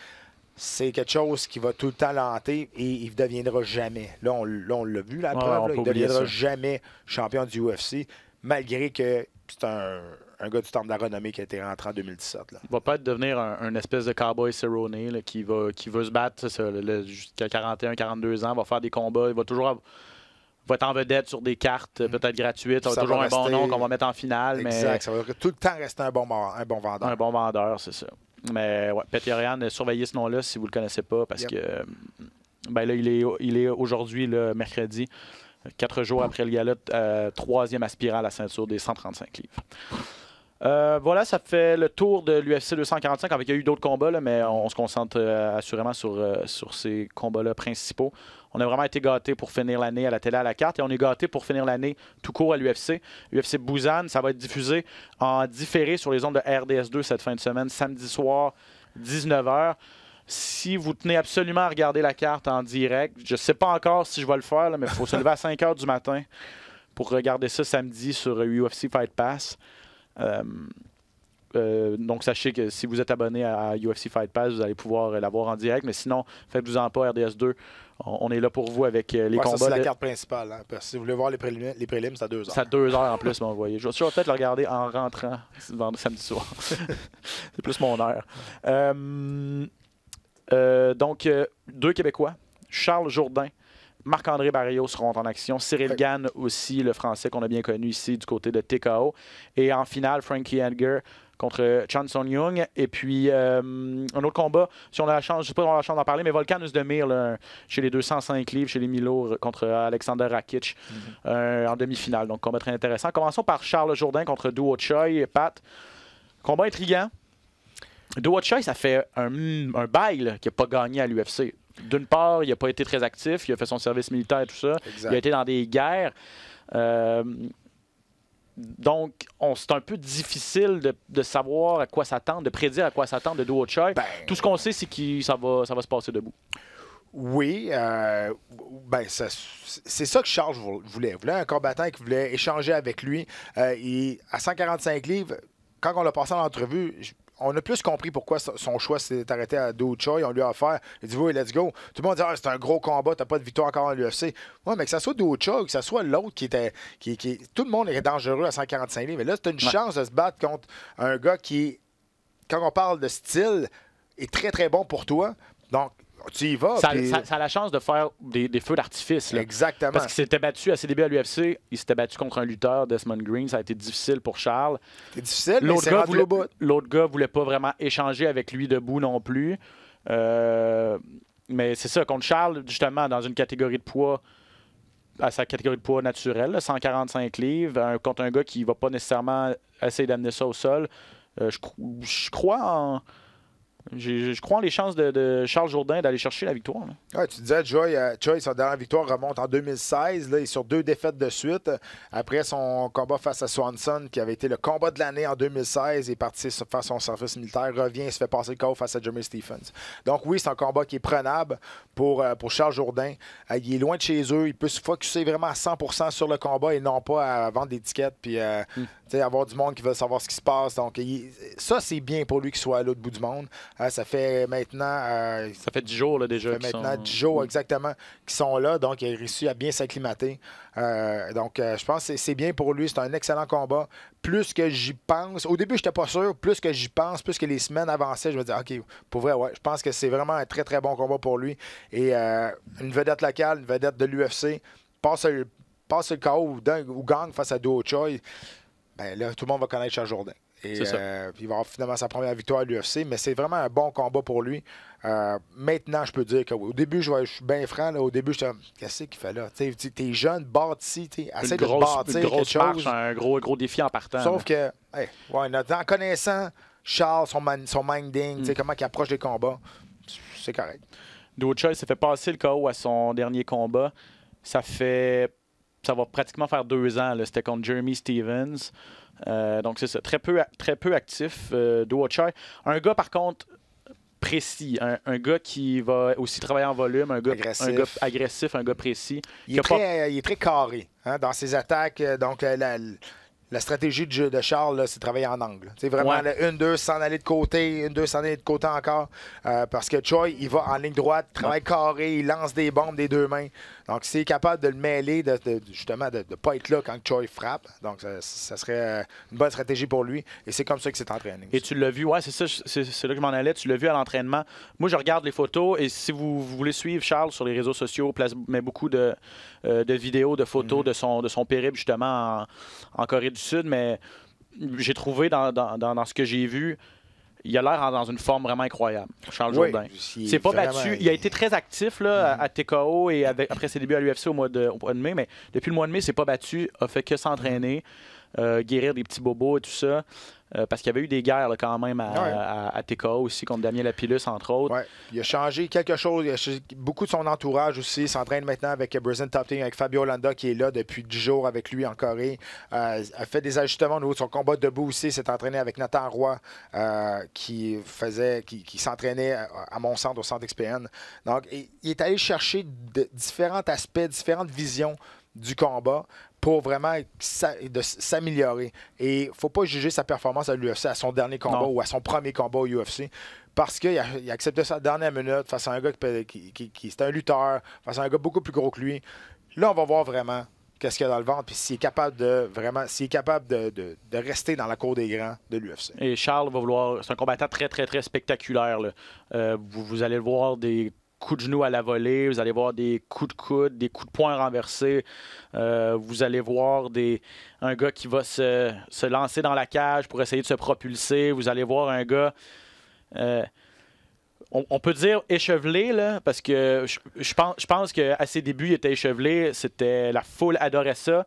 Speaker 2: c'est quelque chose qui va tout le temps l'hanter et il ne deviendra jamais. Là, on, l'a vu, la ah, preuve, là, il ne deviendra jamais champion du UFC, malgré que c'est un, gars du temps de la renommée
Speaker 1: qui a été rentré en 2017. Il ne va pas devenir un, espèce de cowboy serroné qui, va, veut se battre jusqu'à 41-42 ans, va faire des combats, il va toujours... être en vedette sur des cartes mm. peut-être gratuites. Ça toujours un bon nom qu'on va mettre en finale. Exact. Mais... Ça va tout le temps rester un bon, un bon vendeur. Un bon vendeur, c'est ça. Mais ouais, Peterian, euh, surveillez ce nom-là si vous ne le connaissez pas, parce que euh, ben là, il est, il est aujourd'hui, le mercredi, quatre jours après le galop, euh, troisième aspirant à la ceinture des 135 livres. voilà, ça fait le tour de l'UFC 245. Avec, il y a eu d'autres combats, mais on, se concentre assurément sur, sur ces combats-là principaux. On a vraiment été gâtés pour finir l'année à la télé à la carte et on est gâtés pour finir l'année tout court à l'UFC. UFC Busan, ça va être diffusé en différé sur les ondes de RDS2 cette fin de semaine, samedi soir, 19h. Si vous tenez absolument à regarder la carte en direct, je ne sais pas encore si je vais le faire, mais il faut se lever à 5 h du matin pour regarder ça samedi sur UFC Fight Pass. Euh, euh, donc, sachez que si vous êtes abonné à UFC Fight Pass, vous allez pouvoir l'avoir en direct. Mais sinon, faites-vous en pas, RDS2 on, est là pour vous avec euh, les combats. C'est la carte
Speaker 2: principale. Hein, si vous voulez voir les
Speaker 1: prélims, les c'est à deux heures. C'est à deux heures en plus, mon Je, suis vais peut-être le regarder en rentrant vendredi, samedi soir. c'est plus mon heure. Euh, euh, donc, deux Québécois, Charles Jourdain, Marc-André Barrio seront en action. Cyril Gann aussi, le français qu'on a bien connu ici du côté de TKO. Et en finale, Frankie Edgar contre euh, Chan Son Young. Et puis, euh, un autre combat, si on a la chance, je sais pas si on a la chance d'en parler, mais Volcanus de Mir, chez les 205 livres, chez les Milo, euh, contre Alexander Rakic, mhm. en demi-finale. Donc, combat très intéressant. Commençons par Charles Jourdain contre Duo Choi. Pat, combat intriguant. Duo Choi, ça fait un, bail qui n'a pas gagné à l'UFC. D'une part, il n'a pas été très actif, il a fait son service militaire et tout ça. Il a été dans des guerres. Donc, c'est un peu difficile de, savoir à quoi s'attendre, de prédire à quoi s'attendre de Duochai. Ben... Tout ce qu'on sait, c'est que ça va, ça va se passer debout.
Speaker 2: Oui, euh, ben, c'est ça que Charles voulait. voulait un combattant qui voulait échanger avec lui. et euh, à 145 livres, quand on l'a passé en entrevue, on a plus compris pourquoi son choix s'est arrêté à Do Choi. On lui a offert, il dit oui, let's go. Tout le monde dit ah, c'est un gros combat, t'as pas de victoire encore à l'UFC. Ouais, mais que ça soit Do ou que ça soit l'autre qui était. Qui, qui, tout le monde est dangereux à 145 livres. Mais là, c'est une chance de se battre contre un gars qui, quand on parle de style, est très très bon pour toi. Donc, ah, tu y vas. Ça,
Speaker 1: a la chance de faire des, feux d'artifice. Exactement. Parce qu'il s'était battu à ses à l'UFC, il s'était battu contre un lutteur, Desmond Green. Ça a été difficile pour Charles. C'était difficile, l'autre gars, voulait, l'autre gars voulait pas vraiment échanger avec lui debout non plus. Euh, mais c'est ça, contre Charles, justement, dans une catégorie de poids à sa catégorie de poids naturelle, 145 livres, contre un gars qui va pas nécessairement essayer d'amener ça au sol. Euh, je, je crois en je crois en les chances de, Charles Jourdain d'aller chercher la victoire.
Speaker 2: tu disais, euh, Joy, sa dernière victoire remonte en 2016. Là, il est sur deux défaites de suite. Après son combat face à Swanson, qui avait été le combat de l'année en 2016, il est parti faire son service militaire, revient, et se fait passer le KO face à Jeremy Stephens. Donc oui, c'est un combat qui est prenable pour, euh, Charles Jourdain. Euh, il est loin de chez eux. Il peut se focusser vraiment à 100 sur le combat et non pas à vendre des tickets puis hmm avoir du monde qui veut savoir ce qui se passe. Donc, ça, c'est bien pour lui qu'il soit à l'autre bout du monde. Hein, ça fait maintenant. Euh, ça fait 10 jours là, déjà. maintenant 10 jours exactement qui sont là. Donc, il a réussi à bien s'acclimater. Euh, donc, euh, je pense que c'est bien pour lui. C'est un excellent combat. Plus que j'y pense, au début, je n'étais pas sûr. Plus que j'y pense, plus que les semaines avançaient, je me disais, OK, pour vrai, ouais, je pense que c'est vraiment un très, très bon combat pour lui. Et une vedette locale, une vedette de l'UFC, passe, passe le KO ou, ou gang face à Duo Choi ben, là, tout le monde va connaître Charles Jourdain. Et euh, il va avoir finalement sa première victoire à l'UFC, mais c'est vraiment un bon combat pour lui. Euh, maintenant, je peux dire que Au début, je, suis bien franc. au début, je qu'est-ce qu'il fait là? Tu jeune, bâti, assez de bâtir une marche,
Speaker 1: un gros, gros défi en partant. Sauf que,
Speaker 2: en connaissant Charles, son, minding, mm. comment il approche des combats,
Speaker 1: c'est correct. Docha s'est fait passer le KO à son dernier combat. Ça fait ça va pratiquement faire deux ans. C'était contre Jeremy Stevens. Euh, donc, c'est ça. Très peu, très peu actif, euh, de Un gars, par contre, précis. Un, gars qui va aussi travailler en volume, un gars agressif, un gars, précis. Il, est très, carré hein, dans
Speaker 2: ses attaques. Euh, donc, la, stratégie de Charles, c'est travailler en angle. C'est vraiment une, deux, s'en aller de côté, une, deux, s'en aller de côté encore. parce que Choi, il va en ligne droite, travaille carré, il lance des bombes des deux mains. Donc, s'il capable de le mêler, de, justement, de ne pas être là quand Choi frappe, donc ça, serait euh, une bonne stratégie pour lui. Et c'est comme ça que c'est entraîné.
Speaker 1: Et tu l'as vu, ouais, c'est ça, c'est là que je m'en allais. Tu l'as vu à l'entraînement. Moi, je regarde les photos et si vous, voulez suivre Charles sur les réseaux sociaux, place, met beaucoup de, euh, vidéos, de photos mm-hmm. de, son, périple justement en, Corée du Sud. Mais j'ai trouvé dans ce que j'ai vu, il a l'air dans une forme vraiment incroyable, Charles Jordan, C'est pas battu. Il a été très actif mm-hmm. à TKO et après ses débuts à l'UFC au, mois de, mai, mais depuis le mois de mai, il c'est pas battu, Il a fait que s'entraîner, euh, guérir des petits bobos et tout ça. Euh, parce qu'il y avait eu des guerres quand même à, aussi, contre Damien Lapillus, entre autres. Il a changé quelque chose.
Speaker 2: beaucoup de son entourage aussi s'entraîne maintenant avec Brazen Top avec Fabio Landa qui est là depuis 10 jours avec lui en Corée. Euh, a fait des ajustements au niveau de son combat debout aussi. s'est entraîné avec Nathan Roy euh, qui faisait, qui, s'entraînait à, mon centre, au centre XPN. Donc, il est allé chercher différents aspects, différentes visions du combat pour vraiment s'améliorer. Et il ne faut pas juger sa performance à l'UFC, à son dernier combat ou à son premier combat au UFC, parce qu'il a, il accepté dernière minute face à un gars qui, est un lutteur, face à un gars beaucoup plus gros que lui. Là, on va voir vraiment qu'est-ce qu'il y a dans le ventre, puis s'il est capable de vraiment, est capable de, rester dans la cour des grands
Speaker 1: de l'UFC. Et Charles va vouloir, c'est un combattant très, très, très spectaculaire. Euh, vous, vous allez le voir des coups de genoux à la volée, vous allez voir des coups de coude, des coups de poing renversés. Euh, vous allez voir des, un gars qui va se, lancer dans la cage pour essayer de se propulser. Vous allez voir un gars. Euh, on, peut dire échevelé, là, parce que je, pense, je pense qu'à ses débuts, il était échevelé. C'était La foule adorait ça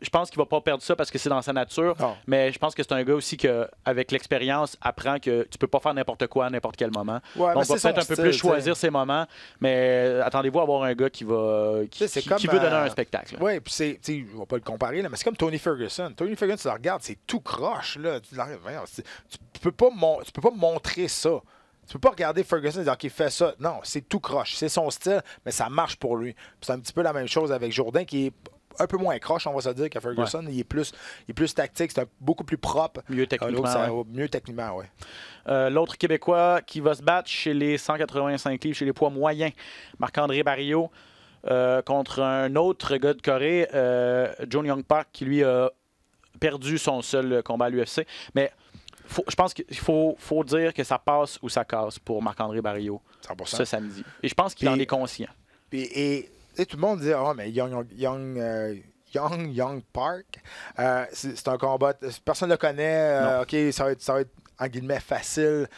Speaker 1: je pense qu'il va pas perdre ça parce que c'est dans sa nature. Ah. Mais je pense que c'est un gars aussi qui, avec l'expérience, apprend que tu peux pas faire n'importe quoi à n'importe quel moment. Donc, on va peut-être un peu plus choisir ses moments. Mais euh, attendez-vous à avoir un gars qui va veut donner euh, un spectacle. Oui, puis c'est,
Speaker 2: on va pas le comparer, là, mais c'est comme Tony Ferguson. Tony Ferguson, tu le regardes, c'est tout croche. Là. Tu, ne peux pas peux pas montrer ça. Tu peux pas regarder Ferguson et dire qu'il fait ça. Non, c'est tout croche. C'est son style, mais ça marche pour lui. C'est un petit peu la même chose avec Jourdain qui est un peu moins
Speaker 1: croche, on va se dire, qu'à Ferguson. Il, est plus, est plus tactique, c'est beaucoup plus propre. Mieux euh, techniquement. Mieux techniquement, oui. Euh, l'autre Québécois qui va se battre chez les 185 livres, chez les poids moyens, Marc-André Barrio, euh, contre un autre gars de Corée, John Young Park, qui lui a perdu son seul combat à l'UFC. Mais je pense qu'il faut, dire que ça passe ou ça casse pour Marc-André Barrio ce samedi. Et je pense qu'il en est conscient.
Speaker 2: et tout le monde dit Oh, mais Young, Young, Young, euh, Young Park, euh, c'est un combat. Personne ne le connaît. Euh, ok, ça va être, ça va être en guillemets facile.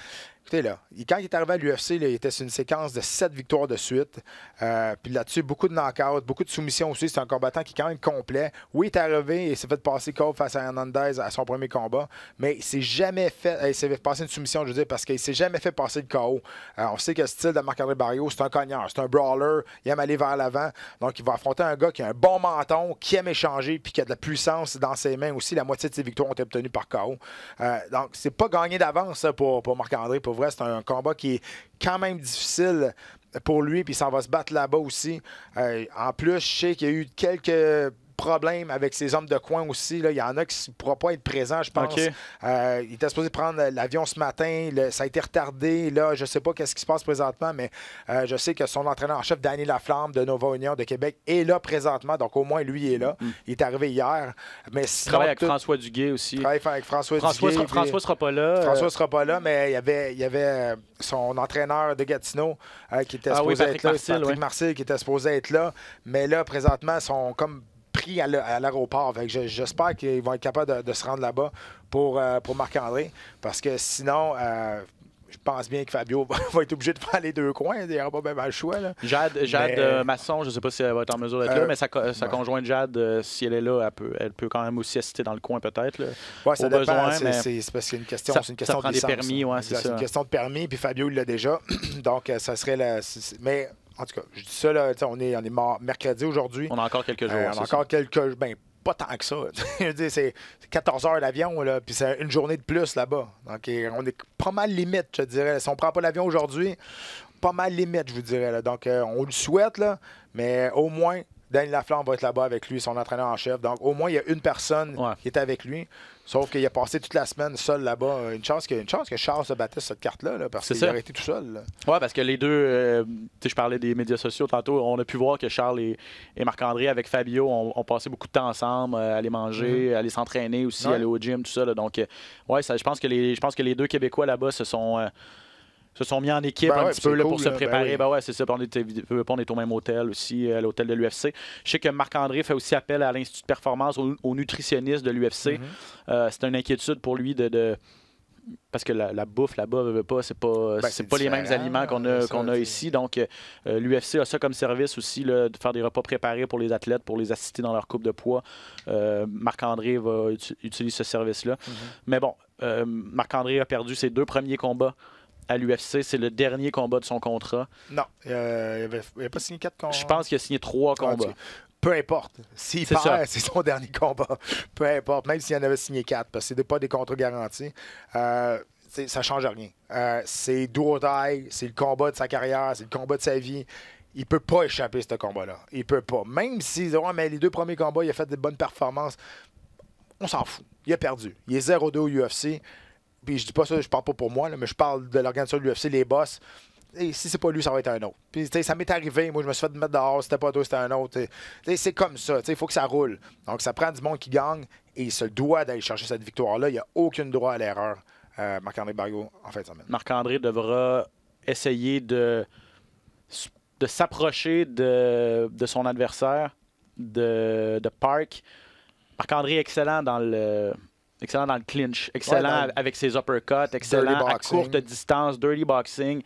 Speaker 2: Écoutez, là, quand il est arrivé à l'UFC, il était sur une séquence de sept victoires de suite. Euh, puis là-dessus, beaucoup de knock-out, beaucoup de soumissions aussi. C'est un combattant qui est quand même complet. Oui, il est arrivé et s'est fait passer KO face à Hernandez à son premier combat, mais il s'est jamais fait. Euh, il s'est fait passer une soumission, je veux dire, parce qu'il s'est jamais fait passer le KO. Euh, on sait que le style de Marc-André Barrio, c'est un cognard, c'est un brawler, il aime aller vers l'avant. Donc, il va affronter un gars qui a un bon menton, qui aime échanger, puis qui a de la puissance dans ses mains aussi. La moitié de ses victoires ont été obtenues par KO. donc, c'est pas gagné d'avance pour, pour Marc-André c'est un combat qui est quand même difficile pour lui, puis ça va se battre là-bas aussi. Euh, en plus, je sais qu'il y a eu quelques problème avec ses hommes de coin aussi. Il y en a qui ne pourra pas être présent, je pense. Euh, il était supposé prendre l'avion ce matin. ça a été retardé. je ne sais pas qu'est-ce qui se passe présentement, mais euh, je sais que son entraîneur en chef, Danny Laflamme, de Nova Union de Québec, est là présentement. Donc, au moins, lui est là. Mm-hmm. Il est arrivé hier. Mais il travaille avec
Speaker 1: François Duguay aussi. Il travaille avec François, Duguay. François ne sera pas là.
Speaker 2: Euh. François ne sera pas là, mais il y avait, son entraîneur de Gatineau qui était ah supposé être là. qui était supposé être là. Mais là, présentement, sont comme pris à l'aéroport. J'espère qu'ils vont être capables de, se rendre là-bas pour, euh, pour Marc-André, parce que sinon, euh, je pense bien que Fabio va, être obligé de faire les deux coins. Il n'y aura pas même le choix.
Speaker 1: Jade, euh, Masson, je ne sais pas si elle va être en mesure d'être là, mais sa, conjointe Jade, si elle est là, elle peut, elle peut quand même aussi assister dans le coin peut-être. Oui, ça dépend. C'est parce que c'est une question, hein. c'est une question de permis. c'est une question
Speaker 2: de permis, puis Fabio, il l'a déjà. Donc, ça serait la... Mais en tout cas, je dis ça, on est, on est mort mercredi aujourd'hui. On a encore quelques jours. Euh, on a encore quelques quelques. Ben, pas tant que ça. c'est 14 heures l'avion, là, puis c'est une journée de plus là-bas. Donc, on est pas mal limite, je dirais. Si on prend pas l'avion aujourd'hui, pas mal limite, je vous dirais. Donc, euh, on le souhaite, mais au moins, Daniel Laflamme va être là-bas avec lui, son entraîneur en chef. Donc, au moins, il y a une personne qui est avec lui. Sauf qu'il a passé toute la semaine seul là-bas. Une chance que, une chance que Charles se battait cette carte-là, parce qu'il a été tout seul.
Speaker 1: Oui, parce que les deux, euh, sais, je parlais des médias sociaux tantôt, on a pu voir que Charles et, Marc-André avec Fabio ont, passé beaucoup de temps ensemble, euh, aller manger, mm-hmm. aller s'entraîner aussi, aller au gym, tout ça. Donc, euh, ouais, je pense que je pense que les deux Québécois là-bas se sont se sont mis en équipe ben un petit peu pour se ben préparer. Ben ouais, c'est ça. On est, au même hôtel aussi, euh, à l'hôtel de l'UFC. Je sais que Marc-André fait aussi appel à l'Institut de performance, au, nutritionnistes de l'UFC. Mm-hmm. Euh, c'est une inquiétude pour lui de, parce que la, bouffe là-bas, veut pas, c'est pas, ben, pas les mêmes aliments qu'on a, qu'on a ici. Donc, euh, l'UFC a ça comme service aussi, de faire des repas préparés pour les athlètes, pour les assister dans leur coupe de poids. Marc-André va utiliser ce service-là. Mm-hmm. Mais bon, Marc-André a perdu ses deux premiers combats à l'UFC. C'est le dernier combat de son contrat. Non, il n'a pas signé quatre combats. Je pense qu'il a signé trois ah, combats. Peu importe. S'il c'est
Speaker 2: son dernier combat. Peu importe, même s'il en avait signé quatre, parce que ce pas des contrats garantis. Euh, ça ne change rien. Euh, c'est taille, c'est le combat de sa carrière, c'est le combat de sa vie. Il peut pas échapper à ce combat-là. Il peut pas. Même si oh, mais les deux premiers combats, il a fait des bonnes performances, on s'en fout. Il a perdu. Il est 0-2 au UFC puis je dis pas ça, je parle pas pour moi, mais je parle de l'organisation de l'UFC, les boss. Et si c'est pas lui, ça va être un autre. Puis ça m'est arrivé, moi je me suis fait mettre dehors, c'était pas toi, c'était un autre. C'est comme ça, il faut que ça roule. Donc ça prend du monde qui gagne et il se doit d'aller chercher cette victoire-là. Il n'y a aucun droit à l'erreur, euh, Marc-André Bargo, en fin de semaine.
Speaker 1: Marc-André devra essayer de, de s'approcher de, son adversaire, de, de Park. Marc-André excellent dans le Excellent dans le clinch, excellent avec ses uppercuts, excellent à courte distance, dirty boxing.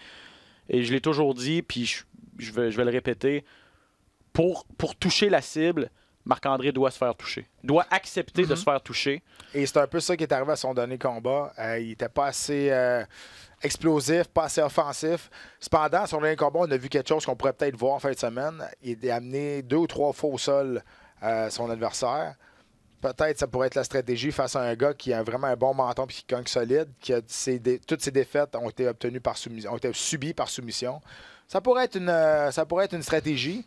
Speaker 1: Et je l'ai toujours dit, puis je, je, vais, le répéter, pour, pour toucher la cible, Marc-André doit se faire toucher, doit accepter de mm-hmm. se faire toucher.
Speaker 2: Et c'est un peu ça qui est arrivé à son dernier combat. Euh, il n'était pas assez euh, explosif, pas assez offensif. Cependant, son dernier combat, on a vu quelque chose qu'on pourrait peut-être voir en fin de semaine. Il a amené deux ou trois fois au sol euh, son adversaire peut-être ça pourrait être la stratégie face à un gars qui a vraiment un bon menton puis qui gagne solide, qui a toutes ses défaites ont été obtenues par soumission, ont été subies par soumission. Ça pourrait être une, euh, ça pourrait être une stratégie.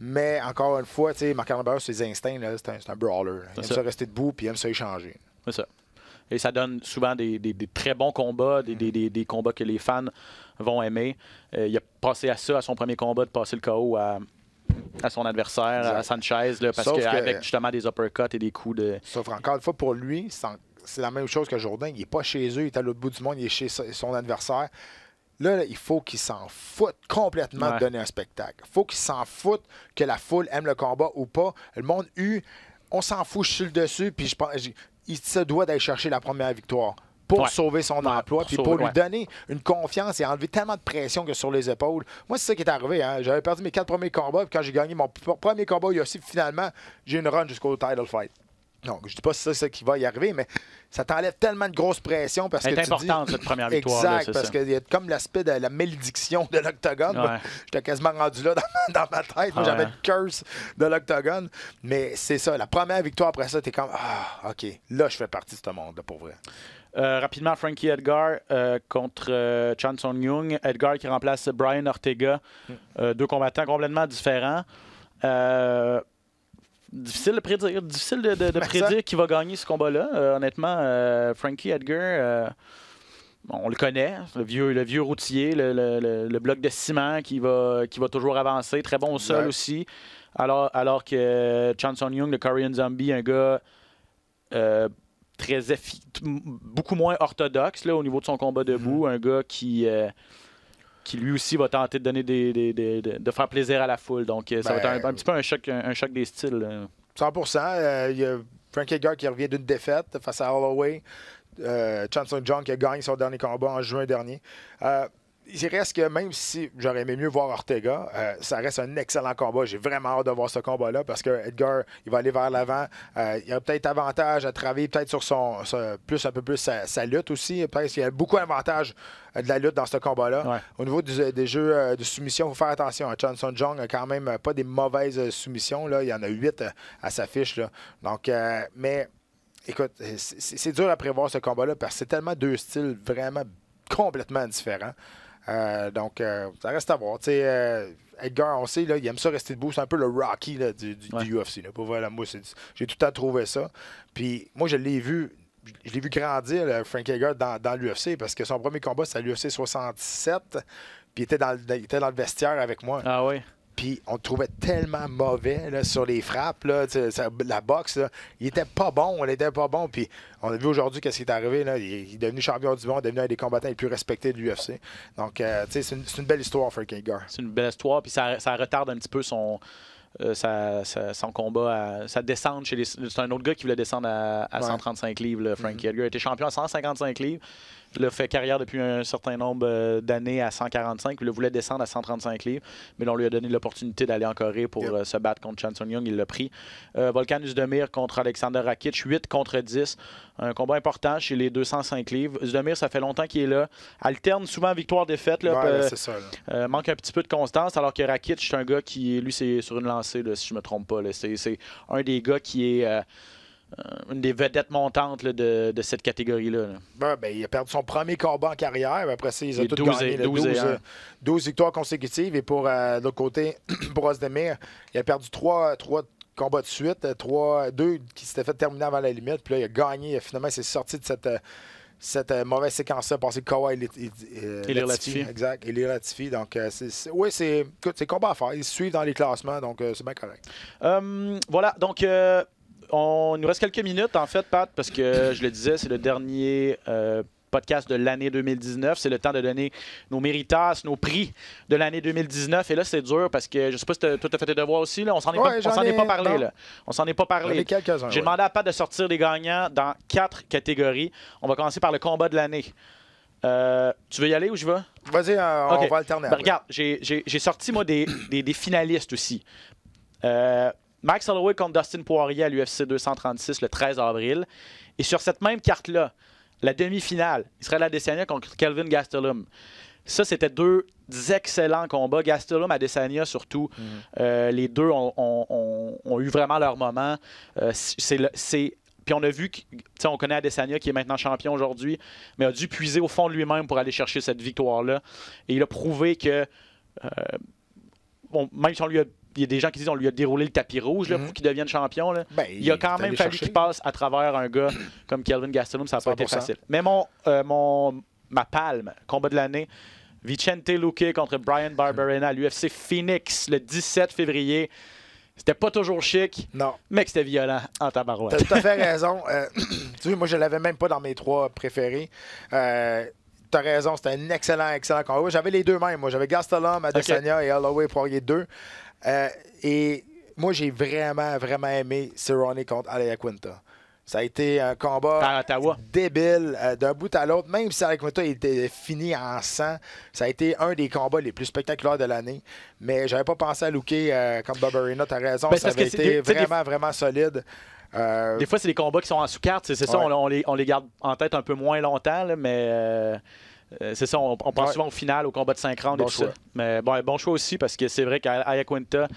Speaker 2: Mais encore une fois, Marc-André ses instincts, c'est
Speaker 1: un, brawler. Il aime se rester debout puis il aime ça échanger. C'est ça. Et ça donne souvent des, très bons combats, des, combats que les fans vont aimer. Euh, il a passé à ça, à son premier combat, de passer le KO à, à son adversaire, à Sanchez, parce qu'avec justement des uppercuts et des coups de. Sauf encore une fois, pour lui,
Speaker 2: c'est la même chose que Jourdain. Il n'est pas chez eux, il est à l'autre bout du monde, il est chez son adversaire. Là, il faut qu'il s'en foute complètement de donner un spectacle. il faut qu'il s'en foute que la foule aime le combat ou pas. Le monde, eu, on s'en fout, je le dessus, puis je pense, il se doit d'aller chercher la première victoire pour sauver son emploi, puis pour lui donner une confiance et enlever tellement de pression que sur les épaules. Moi, c'est ça qui est arrivé. Hein. J'avais perdu mes quatre premiers combats, puis quand j'ai gagné mon premier combat il a aussi, finalement, j'ai une run jusqu'au title fight. Donc, je dis pas si c'est ça, qui va y arriver, mais ça t'enlève tellement de grosse pression parce que. C'est important, cette première victoire. Exact, parce qu'il y a comme l'aspect de la malédiction de l'octogone. J'étais quasiment rendu là dans, ma tête. J'avais le curse de l'octogone. Mais c'est ça, la première victoire après ça, t'es comme
Speaker 1: Ah, OK, là, je fais partie de ce monde-là pour vrai. Euh, rapidement, Frankie Edgar euh, contre euh, Chan Song Young. Edgar qui remplace Brian Ortega. deux combattants complètement différents. difficile de prédire, difficile de, ben, qui va gagner ce combat-là. honnêtement, Frankie Edgar. on le connaît, le vieux, le vieux routier, le, bloc de ciment qui va, qui va toujours avancer, très bon au sol aussi. Alors, alors que Chan Song Young, le Korean Zombie, un gars très beaucoup moins orthodoxe là, au niveau de son combat debout. Mm-hmm. Un gars qui, euh, qui lui aussi va tenter de donner des, de faire plaisir à la foule. Donc euh, ça va être ben, un, petit peu un choc, un, choc des styles. 100
Speaker 2: euh, Il y a Frank Edgar qui revient d'une défaite face à Holloway. Euh, Johnson John qui a gagné son dernier combat en juin dernier il reste que même si j'aurais aimé mieux voir Ortega, euh, ça reste un excellent combat. J'ai vraiment hâte de voir ce combat-là parce que Edgar, il va aller vers l'avant. Euh, il a peut-être avantage à travailler peut-être sur son, plus un peu plus sa, lutte aussi. parce qu'il y a beaucoup d'avantages euh, de la lutte dans ce combat-là. Au niveau des jeux de soumission, il faut faire attention. Hein, Johnson Jong a quand même pas des mauvaises soumissions. Là. Il y en a huit à sa fiche. Là. Donc, mais écoute, c'est dur à prévoir ce combat-là parce que c'est tellement deux styles vraiment complètement différents. Euh, donc, euh, ça reste à voir. Euh, Edgar, on sait, il aime ça rester debout. C'est un peu le Rocky du, UFC. Pour moi, j'ai tout le temps trouvé ça. Puis moi, je l'ai vu. Je l'ai vu grandir, Frank Edgar, dans, dans l'UFC, parce que son premier combat, c'était à l'UFC 67. Puis était, dans, il était dans le vestiaire avec moi. Ah oui. Puis on trouvait tellement mauvais sur les frappes, la boxe. il était pas bon, il était pas bon. Puis on a vu aujourd'hui qu'est-ce qui est arrivé. il, est devenu champion du monde, il est devenu un des combattants les plus respectés de l'UFC. Donc, euh, sais, c'est une, belle histoire, Frank Edgar. C'est une belle
Speaker 1: histoire, puis ça, retarde un petit peu son. Euh, combat, ça descend chez les. C'est un autre gars qui voulait descendre à, 135 livres, Frank Frankie mm-hmm. Edgar. Il était champion à 155 livres. Il a fait carrière depuis un certain nombre euh, d'années à 145. Il voulait descendre à 135 livres, mais on lui a donné l'opportunité d'aller en Corée pour euh, se battre contre Chan Young. Il l'a pris. Volcan euh, Volkan Uzdemir contre Alexander Rakic, 8 contre 10. Un combat important chez les 205 livres. Uzdemir, ça fait longtemps qu'il est là. Alterne souvent victoire-défaite. manque un petit peu de constance, alors que Rakic, c'est un gars qui, lui, c'est sur une lancée, si je ne me trompe pas. C'est un des gars qui est euh, une des vedettes montantes de, cette catégorie-là.
Speaker 2: Ben, ben, il a perdu son premier combat en carrière. Après ça, il a tout 12 gagné. 12, euh, victoires consécutives. Et pour euh, l'autre côté, pour Osdemir, il a perdu trois, combats de suite. Trois, deux qui s'étaient fait terminer avant la limite. Puis là, il a gagné. Finalement, il s'est sorti de cette... cette mauvaise séquence-là, parce que Kawhi il, ratifié. Exact, il est ratifié. Donc, oui, c'est combat à faire. Ils suivent dans les classements, donc c'est bien correct.
Speaker 1: voilà, donc on nous reste quelques minutes, en fait, Pat, parce que je le disais, c'est le dernier euh, podcast de l'année 2019. C'est le temps de donner nos méritas, nos prix de l'année 2019. Et là, c'est dur parce que je sais pas si toi, as fait tes devoirs aussi. Là. On s'en est, pas, s'en est pas parlé. On s'en est pas parlé. J'ai demandé à Pat de sortir des gagnants dans quatre catégories. On va commencer par le combat de l'année. Euh, tu veux y aller ou je vais? Vas-y, euh, on va alterner. Ben, regarde, j'ai sorti, moi, des, finalistes aussi. Max Holloway contre Dustin Poirier à l'UFC 236 le 13 avril. Et sur cette même carte-là, la demi-finale, serait Adesanya contre Kelvin Gastelum. Ça, c'était deux excellents combats. Gastelum, Adesanya surtout. Mhm. Euh, les deux ont, eu vraiment leur moment. Euh, c'est puis on a vu, on connaît Adesanya qui est maintenant champion aujourd'hui, mais a dû puiser au fond de lui-même pour aller chercher cette victoire-là. Et il a prouvé que, euh, bon, même si on lui a il y a des gens qui disent on lui a déroulé le tapis rouge là, mhm. pour qu'il devienne champion. Là. Ben, y il a quand même fallu qu'il passe à travers un gars comme Kelvin Gastelum, ça n'a pas été facile. Mais mon, euh, mon, ma palme, combat de l'année, Vicente Luque contre Brian Barberena à l'UFC Phoenix le 17 février. C'était pas toujours chic. Non. Mais c'était violent en tabarouette. T'as tout à fait
Speaker 2: raison. Euh, tu vois, moi, je l'avais même pas dans mes trois préférés. Euh, tu as raison, c'était un excellent, excellent combat. J'avais les deux mêmes, moi. J'avais Gastelum, Adesanya et Holloway pour les deux. Euh, et moi, j'ai vraiment, vraiment aimé Cerrone contre Alaya Quinta. Ça a été un combat débile euh, d'un bout à l'autre. Même si Alaya Quinta était fini en sang, ça a été un des combats les plus spectaculaires de l'année. Mais j'avais pas pensé à looker euh, comme contre tu T'as raison, ben, ça avait été vraiment, vraiment solide.
Speaker 1: Des fois, c'est les combats qui sont en sous-carte. C'est ça, on, les, garde en tête un peu moins longtemps, mais... Euh, c'est ça, on, on pense souvent au final, au combat de 5 rounds et tout ça. Mais bon, choix aussi, parce que c'est vrai qu'à Quinta,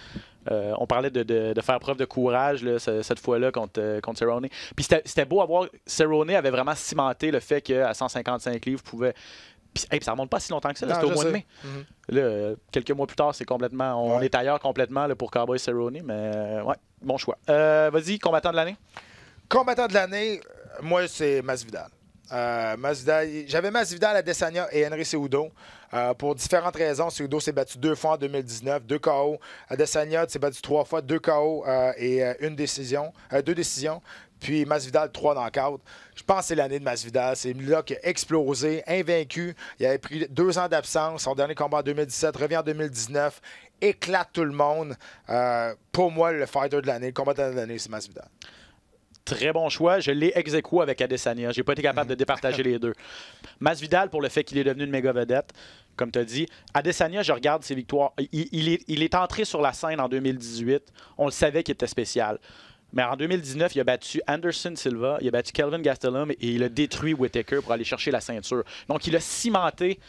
Speaker 1: euh, on parlait de, faire preuve de courage cette fois-là contre, euh, contre Cerrone. Puis c'était beau à voir. Cerrone avait vraiment cimenté le fait qu'à 155 livres, pouvait. pouvez. ça remonte pas si longtemps que ça, c'était au mois de mai. Mhm. là, quelques mois plus tard, c'est complètement. On est ailleurs complètement pour Cowboy Cerrone, mais ouais, bon choix. Vas-y, combattant de l'année. Combattant de l'année, moi, c'est Masvidal. Euh, j'avais
Speaker 2: Masvidal à et Henry Seudo. Euh, pour différentes raisons, Seudo s'est battu deux fois en 2019, deux KO. Adesanya s'est battu trois fois, deux KO euh, et une décision, deux décisions. Puis Masvidal, trois dans quatre, Je pense que c'est l'année de Masvidal. C'est là qui a explosé, invaincu. Il avait pris deux ans d'absence. Son dernier combat en 2017 revient en 2019. Éclate tout le monde. pour moi, le fighter de l'année, le combattant de l'année, c'est Masvidal
Speaker 1: très bon choix. Je l'ai ex avec Adesanya. J'ai pas été capable de départager les deux. Masvidal pour le fait qu'il est devenu une méga vedette, comme tu as dit. Adesanya, je regarde ses victoires. Il, est, entré sur la scène en 2018. On le savait qu'il était spécial. Mais en 2019, il a battu Anderson Silva, il a battu Kelvin Gastelum et il a détruit Whittaker pour aller chercher la ceinture. Donc, il a cimenté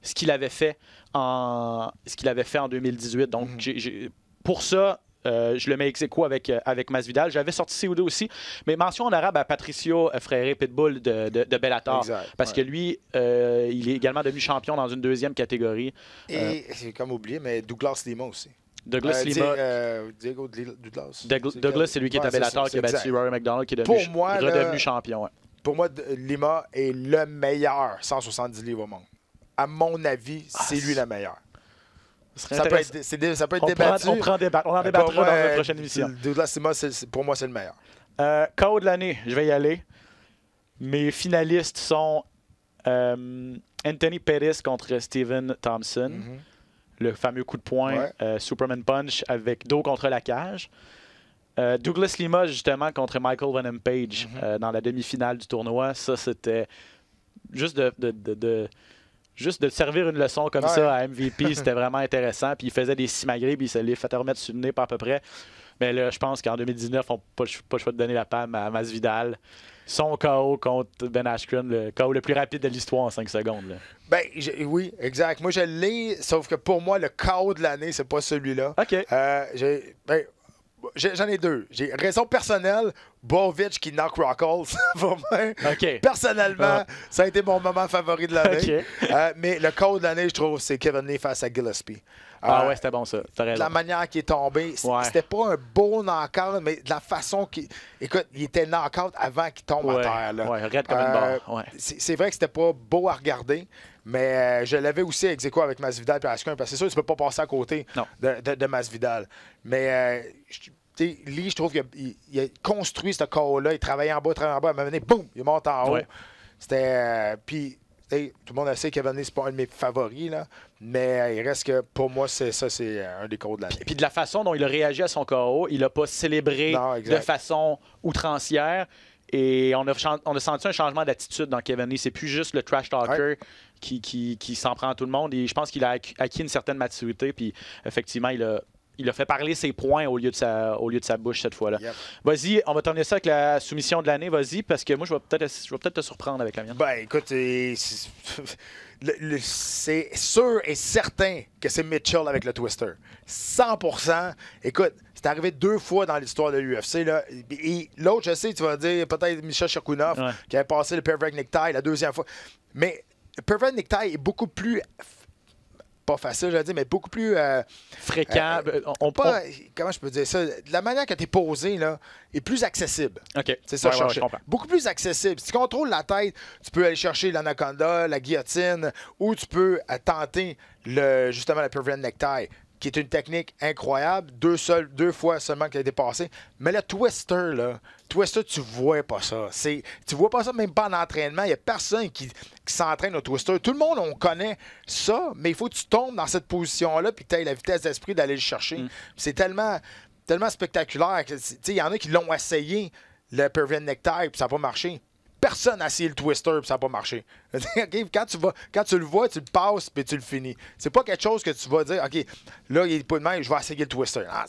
Speaker 1: ce qu'il avait fait en, ce qu'il avait fait en 2018. Donc, mm-hmm. pour ça, euh, je le mets ex avec, euh, avec Masvidal. J'avais sorti CO2 aussi, mais mention en arabe à Patricio Frere Pitbull de, de, Bellator. parce que lui, euh, il est également devenu champion dans une deuxième catégorie. Et j'ai comme oublié, mais Douglas Lima aussi. Douglas Lima.
Speaker 2: Diego Douglas. Douglas, c'est lui qui est à Bellator, qui a battu Rory
Speaker 1: McDonald, qui est devenu, redevenu champion.
Speaker 2: Pour moi, Lima est le meilleur 170 livres au monde. À mon avis, ah, c'est lui le meilleur. Ça peut, être,
Speaker 1: ça peut on débattu. on, en débattra dans notre euh, prochaine émission. Douglas Lima, pour moi, c'est le meilleur. Euh, KO de l'année, je vais y aller. Mes finalistes sont euh, Anthony Pettis contre Steven Thompson. Mm-hmm. Le fameux coup de poing euh, Superman Punch avec dos contre la cage. Douglas Lima, justement, contre Michael Venom Page mm-hmm. dans la demi-finale du tournoi. Ça, c'était juste de juste de servir une leçon comme ça à MVP, c'était vraiment intéressant. Puis il faisait des si puis il se fait remettre sur le nez par à peu près. Mais là, je pense qu'en 2019, on n'a pas, pas le choix de donner la palme à Masvidal. Son KO contre Ben Askren, le KO le plus rapide de l'histoire en 5 secondes. Ben, oui, exact. Moi, je l'ai, sauf que pour moi, le KO de l'année, c'est
Speaker 2: pas celui-là. OK. Euh, ben, J'en ai deux. J'ai raison personnelle, Bovich qui knock Rockles. Personnellement, ah. ça a été mon moment favori de l'année. Euh, mais le code de l'année, je trouve, c'est Kevin Lee face à Gillespie. Ah euh, ouais, c'était
Speaker 1: bon ça. De la
Speaker 2: manière qu'il est tombé, c'était pas un beau knock mais de la façon qu'il. Écoute, il était knock avant qu'il tombe à terre. Ouais,
Speaker 1: raide comme une euh, barre.
Speaker 2: C'est vrai que c'était pas beau à regarder, mais euh, je l'avais aussi avec aequo avec Masvidal et parce que c'est sûr, tu peux pas passer à côté de, de, Masvidal. Mais. Euh, sais, Lee, je trouve qu'il a construit ce corps-là. Il travaillait en bas, il travaillait en bas. il un moment boum, il monte en haut. C'était. puis, tout le monde sait qu'il Kevin Lee, c'est pas un de mes favoris, là. Mais euh, il reste que pour moi, c'est ça, c'est euh, un des cours de la Puis,
Speaker 1: puis de la façon dont il a réagi à son KO, il a pas célébré de façon outrancière. Et on a, on a senti un changement d'attitude dans Kevin Lee. C'est plus juste le trash talker qui, qui, s'en prend à tout le monde. Et je pense qu'il a acquis une certaine maturité. Puis effectivement, il a il a fait parler ses points au lieu de sa, au lieu de sa bouche cette fois-là. Vas-y, on va terminer ça avec la soumission de l'année. Vas-y, parce que moi, je vais peut-être peut te surprendre avec la mienne. Ben, écoute,
Speaker 2: c'est sûr et certain que c'est Mitchell avec le Twister. 100 Écoute, c'est arrivé deux fois dans l'histoire de l'UFC. L'autre, je sais, tu vas dire peut-être Michel Chakounov qui avait passé le perfect necktie la deuxième fois. Mais perfect necktie est beaucoup plus facile, je dire, mais beaucoup plus euh, fréquent. Euh, on, pas, Comment je peux dire ça? La manière que tu es posé là, est plus accessible.
Speaker 1: OK. C'est ça, je, comprends.
Speaker 2: Beaucoup plus accessible. Si tu contrôles la tête, tu peux aller chercher l'anaconda, la guillotine, ou tu peux euh, tenter le, justement la prevent necktie qui est une technique incroyable, deux, deux fois seulement qu'elle a été passée. Mais le twister, là, twister, tu vois pas ça. C'est, tu vois pas ça même pas en entraînement. Il n'y a personne qui, s'entraîne au twister. Tout le monde, on connaît ça, mais il faut que tu tombes dans cette position-là puis que tu aies la vitesse d'esprit d'aller le chercher. Mm. C'est tellement, tellement spectaculaire. Il y en a qui l'ont essayé, le Pervin Necktie, et ça n'a pas marché personne a essayé le twister et ça n'a pas marché. quand, tu le vois, tu le passes puis tu le finis. C'est pas quelque chose que tu vas dire, OK, là, il est
Speaker 1: pas de main, je vais essayer le twister. Ah,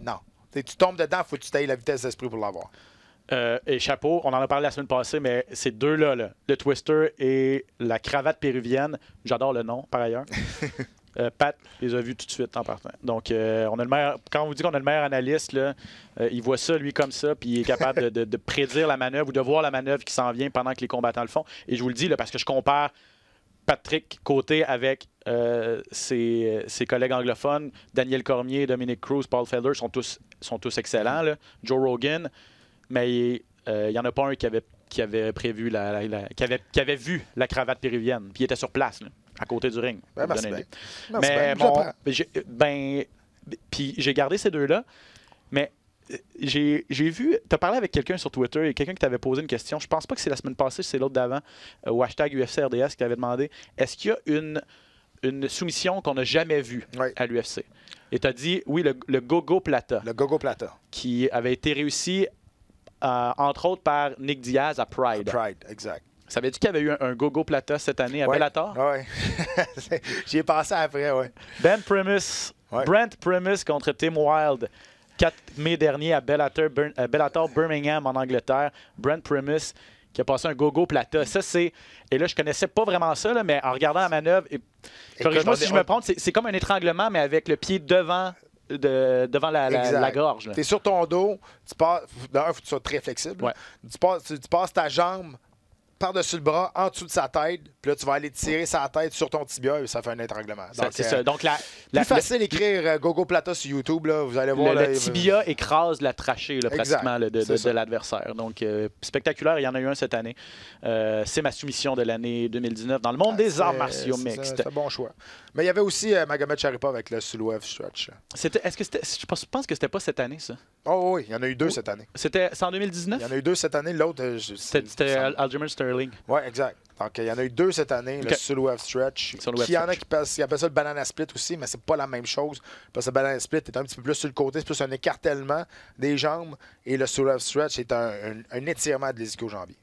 Speaker 1: non. tu tombes dedans, il faut que tu tailles la vitesse d'esprit pour l'avoir. Euh, et chapeau, on en a parlé la semaine passée, mais ces deux là, le Twister et la cravate péruvienne, j'adore le nom par ailleurs, Euh, Pat les a vus tout de suite en partant. Donc, euh, on a le meilleur, quand on vous dit qu'on a le meilleur analyste, euh, il voit ça, lui, comme ça, puis il est capable de, prédire la manœuvre ou de voir la manœuvre qui s'en vient pendant que les combattants le font. Et je vous le dis, là, parce que je compare Patrick Côté avec ses, collègues anglophones, Daniel Cormier, Dominic Cruz, Paul Felder, sont tous, sont tous excellents. Joe Rogan, mais il n'y en a pas un qui avait qui avait prévu la, qui, avait, qui avait vu la cravate péruvienne, puis il était sur place à côté du ring. Ben, mais ben, puis j'ai gardé ces deux-là, mais euh, j'ai vu, tu as parlé avec quelqu'un sur Twitter et quelqu'un qui t'avait posé une question. Je pense pas que c'est la semaine passée, c'est l'autre d'avant, euh, hashtag UFCRDS qui avait demandé est-ce qu'il y a une, une soumission qu'on n'a jamais vue à l'UFC Et tu as dit oui, le, Gogo Plata. Le Gogo Plata. Qui avait été réussi, euh, entre autres, par Nick Diaz à Pride. À Pride, exact. Savais-tu qu'il y avait eu un, Gogo Plata cette année à Bellator? Ah oui, j'y ai après, oui. Ben Brent Primus contre Tim Wild. 4 mai dernier à Bellator, Birmingham en Angleterre. Brent Primus qui a passé un gogo plata. Ça, c'est. Et là, je connaissais pas vraiment ça, mais en regardant la manœuvre. Et... Corrige-moi si je me trompe, c'est comme un étranglement, mais avec le pied devant. devant la, gorge. Tu es
Speaker 2: sur ton dos, tu passes, faut que tu sois très flexible. Tu, tu passes ta jambe par-dessus le bras, en dessous de sa tête. Puis là, tu vas aller tirer sa tête sur ton tibia et ça fait un étranglement. c'est euh, ça. Donc, la, plus facile d'écrire euh, Gogo Plata sur YouTube. Là, vous allez voir. Le, tibia
Speaker 1: écrase la trachée là, pratiquement de, l'adversaire. Donc, euh, spectaculaire. Il y en a eu un cette année. c'est ma soumission de l'année 2019 dans le monde ah, des arts martiaux mixtes. C'est un bon choix. Mais
Speaker 2: il y avait aussi Magomed Sharipov avec le Sulweb Stretch. Est-ce que c'était, je pense que c'était pas cette année, ça. Oh oui, il y en a eu deux oh. cette année. C'était en 2019? Il y en a eu deux cette année. L'autre, c'était
Speaker 1: Algerman Sterling. Oui,
Speaker 2: exact. Donc, il y en a eu deux cette année, le le wave Stretch. il y en a qui, appellent ça le banana split aussi, mais c'est pas la même chose. Parce que le banana split est un petit peu plus sur le côté, c'est plus un écartèlement des jambes. Et le wave Stretch est
Speaker 1: un, un, étirement de l'ischio-jambier.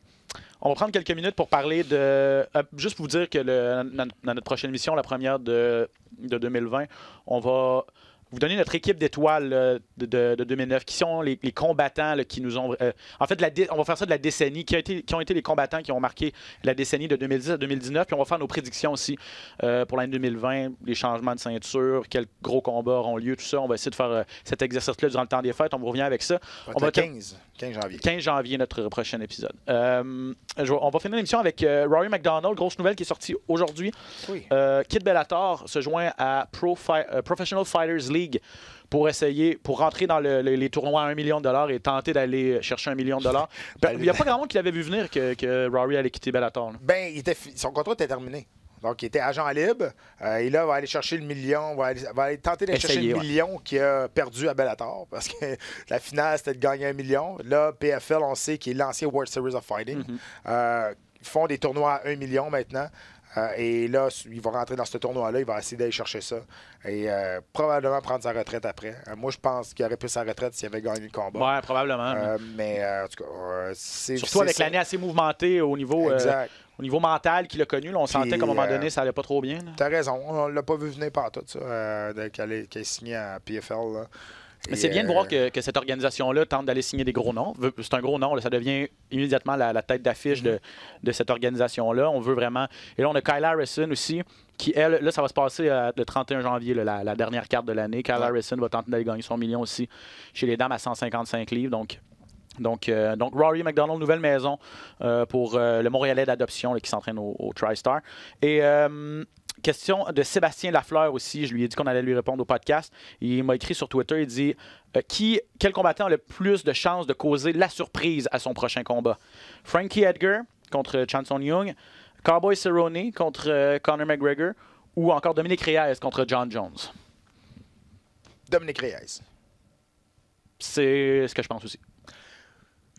Speaker 1: On va prendre quelques minutes pour parler de. Euh, juste pour vous dire que dans, dans, notre prochaine émission, la première de, de 2020, on va vous donnez notre équipe d'étoiles euh, de, 2009, qui sont les, combattants qui nous ont. Euh, en fait, la on va faire ça de la décennie, qui, a été, qui ont été les combattants qui ont marqué la décennie de 2010 à 2019. Puis on va faire nos prédictions aussi euh, pour l'année 2020, les changements de ceinture, quels gros combats auront lieu, tout ça. On va essayer de faire cet exercice-là durant le temps des fêtes. On vous revient avec ça. on va 15, 15 janvier. 15 janvier, notre prochain épisode. on va finir l'émission avec Rory McDonald, grosse nouvelle qui est sortie aujourd'hui. Oui. Kid Bellator se joint à Professional Fighters League pour essayer, pour rentrer dans les tournois à 1 million de dollars et tenter d'aller chercher un million de dollars. Ben, il n'y a pas grand monde qui l'avait vu venir que, Rory allait quitter Bellator.
Speaker 2: Ben, son contrat était terminé. Donc, il était agent libre. Il euh, et là, va aller chercher le million, va aller, tenter d'aller chercher le million qu'il a perdu à Bellator. Parce que la finale, c'était de gagner un million. Là, PFL, on sait qu'il est l'ancien World Series of Fighting. Mm-hmm. Euh, ils font des tournois à 1 million maintenant. Euh, et là, il va rentrer dans ce tournoi-là, il va essayer d'aller chercher ça. Et euh, probablement prendre sa retraite après. Euh, moi, je pense qu'il aurait pu sa retraite s'il avait gagné le combat. Ouais, probablement. mais en tout cas,
Speaker 1: c'est. Surtout avec l'année assez mouvementée au niveau. au niveau mental qu'il a connu, on sentait qu'à un moment donné,
Speaker 2: ça allait pas trop bien. T'as raison, on l'a pas vu venir par tout ça, qu'elle est, à
Speaker 1: PFL c'est bien de voir euh, que, cette organisation-là tente d'aller signer des gros noms. C'est un gros nom, ça devient immédiatement la, tête d'affiche mm-hmm. de, cette organisation-là. On veut vraiment. Et là, on a Kyle Harrison aussi, qui, elle, là, ça va se passer euh, le 31 janvier, la, dernière carte de l'année. Kyle Harrison va tenter d'aller gagner son million aussi chez les dames à 155 livres. Donc, donc, euh, donc Rory McDonald, nouvelle maison pour le Montréalais d'adoption qui s'entraîne au, au TriStar. Et question de Sébastien Lafleur aussi. Je lui ai dit qu'on allait lui répondre au podcast. Il m'a écrit sur Twitter, il dit euh, qui, Quel combattant a le plus de chances de causer la surprise à son prochain combat Frankie Edgar contre Chanson Young, Cowboy Cerrone contre euh, Conor McGregor ou encore Dominique Reyes contre John Jones Dominique Reyes. C'est ce que je pense aussi.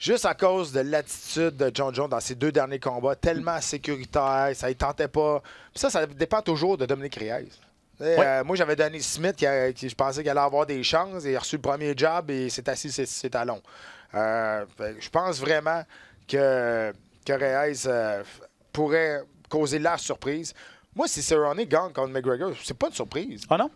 Speaker 1: Juste
Speaker 2: à cause de l'attitude de John Jones dans ses deux derniers combats, tellement sécuritaire, ça ne tentait pas. ça, ça dépend toujours de Dominique Reyes. Euh, moi, j'avais donné Smith, qui, je pensais qu'il allait avoir des chances. Et il a reçu le premier job et s'est assis ses, ses talons. Euh, je pense vraiment que, Reyes euh, pourrait causer la surprise. Moi, si Ronnie gagne contre McGregor, c'est pas une surprise. Ah non?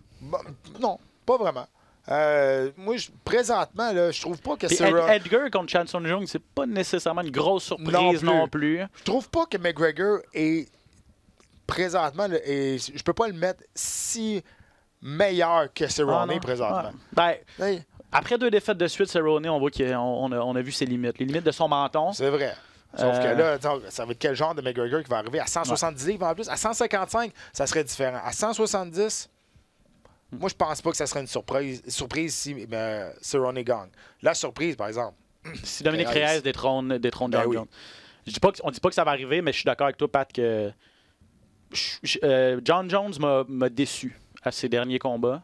Speaker 2: non, pas vraiment. Euh, moi, je, présentement, je trouve pas que c'est.
Speaker 1: Edgar contre chanson Jung, c'est pas nécessairement une grosse surprise non plus. Je trouve pas que McGregor est présentement, et je peux pas le mettre si meilleur que Cerrone ah présentement. Ah. Ben, après deux défaites de suite, Cerrone, on voit qu'on a, vu ses limites, les limites de son menton. C'est vrai. Sauf que euh,
Speaker 2: là, ça va être quel genre de McGregor qui va arriver à 170 en plus? À 155, ça serait différent. À 170, moi, je pense pas que ça serait une surprise, surprise si ben, c'est Ronnie La surprise, par exemple.
Speaker 1: Si Dominique Reyes détrône, John ben Je dis on dit pas que ça va arriver, mais je suis d'accord avec toi, Pat, que euh, John Jones m'a déçu à ses derniers combats.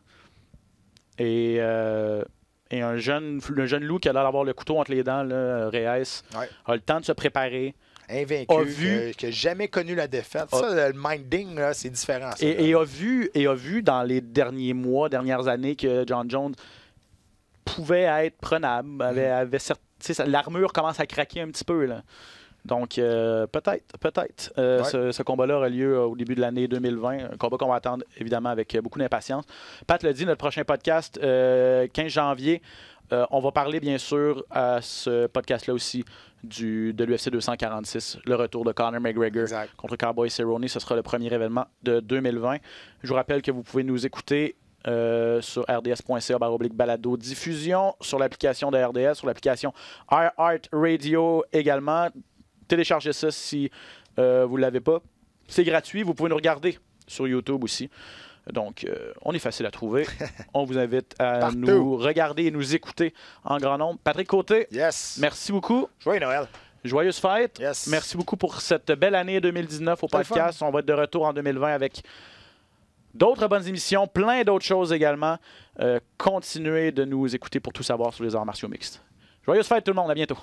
Speaker 1: Euh, et, un, jeune, le jeune loup qui a l'air d'avoir le couteau entre les dents, Reyes, a le temps de se préparer, invaincu, vu... qui n'a jamais connu la défaite. Ça, le
Speaker 2: minding, c'est différent. et,
Speaker 1: a vu, et a vu dans les derniers mois, dernières années que John Jones pouvait être prenable, avait, mm-hmm. l'armure commence à craquer un petit peu. Là. Donc, euh, peut-être, peut-être. Euh, ce, combat-là aura lieu euh, au début de l'année 2020. Un combat qu'on va attendre, évidemment, avec beaucoup d'impatience. Pat le dit, notre prochain podcast, 15 janvier, on va parler, bien sûr, à ce podcast-là aussi, du, de l'UFC 246, le retour de Conor McGregor contre Cowboy Cerrone. Ce sera le premier événement de 2020. Je vous rappelle que vous pouvez nous écouter sur rds.ca balado diffusion, sur l'application de RDS, sur l'application iHeartRadio Radio également téléchargez ça si euh, vous ne l'avez pas. C'est gratuit, vous pouvez nous regarder sur YouTube aussi. Donc, euh, on est facile à trouver. on vous invite à nous regarder et nous écouter en grand nombre. Patrick Côté, yes. merci beaucoup. Joyeux Noël. Joyeuse fête. Yes. Merci beaucoup pour cette belle année 2019 au podcast. On va être de retour en 2020 avec d'autres bonnes émissions, plein d'autres choses également. Euh, continuez de nous écouter pour tout savoir sur les arts martiaux mixtes. Joyeuse fête tout le monde, à bientôt.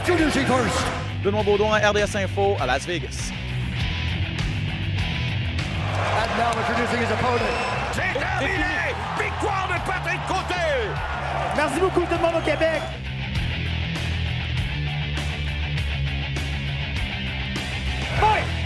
Speaker 1: Introducing first. Benoît Baudouin, RDS Info à Las Vegas.
Speaker 2: And now introducing his opponent. C'est terminé! Victoire de Patrick Côté! Merci beaucoup tout le monde au Québec. Fight!